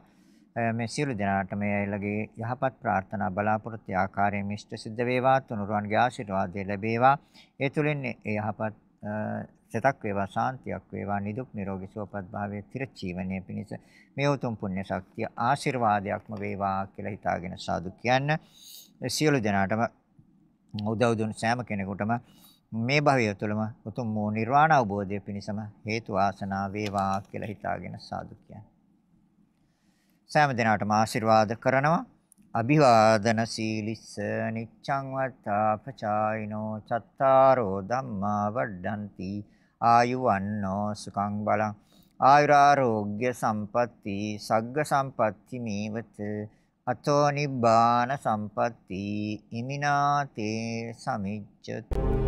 මේ සියලු දෙනාට මේ අයලගේ යහපත් ප්‍රාර්ථනා බලාපොරොත්තු ආකාරයෙන් මිෂ්ඨ සිද්ධ වේවා තුනුරුවන්ගේ ආශිර්වාදය ලැබේවා ඒ තුලින් ඒ යහපත් සිතක් වේවා ශාන්තියක් වේවා නිදුක් නිරෝගී සුවපත් භාවයේ තිර ජීවනයේ පිණිස මේ උතුම් පුණ්‍ය ශක්තිය ආශිර්වාදයක්ම වේවා කියලා හිතාගෙන සාදු කියන්න සියලු දෙනාටම උදව් දුන් සෑම කෙනෙකුටම මේ භවය තුළම උතුම් වූ නිර්වාණ අවබෝධය පිණිසම හේතු ආසනා වේවා කියලා හිතාගෙන සාදු කියන්න සෑම දිනාටම ආශිර්වාද කරනවා අභිවාදන සීලිස්ස නිච්ඡං වත්තා පචායිනෝ චත්තාරෝ ධම්මා වඩ්ඩಂತಿ ආයුවන්නෝ සුඛං බලං ආයුරාෝග්‍ය සම්පatti සග්ග සම්පatti මේවත අතෝ නිබ්බාන සම්පatti ඉමිනාතේ සමිච්ඡතු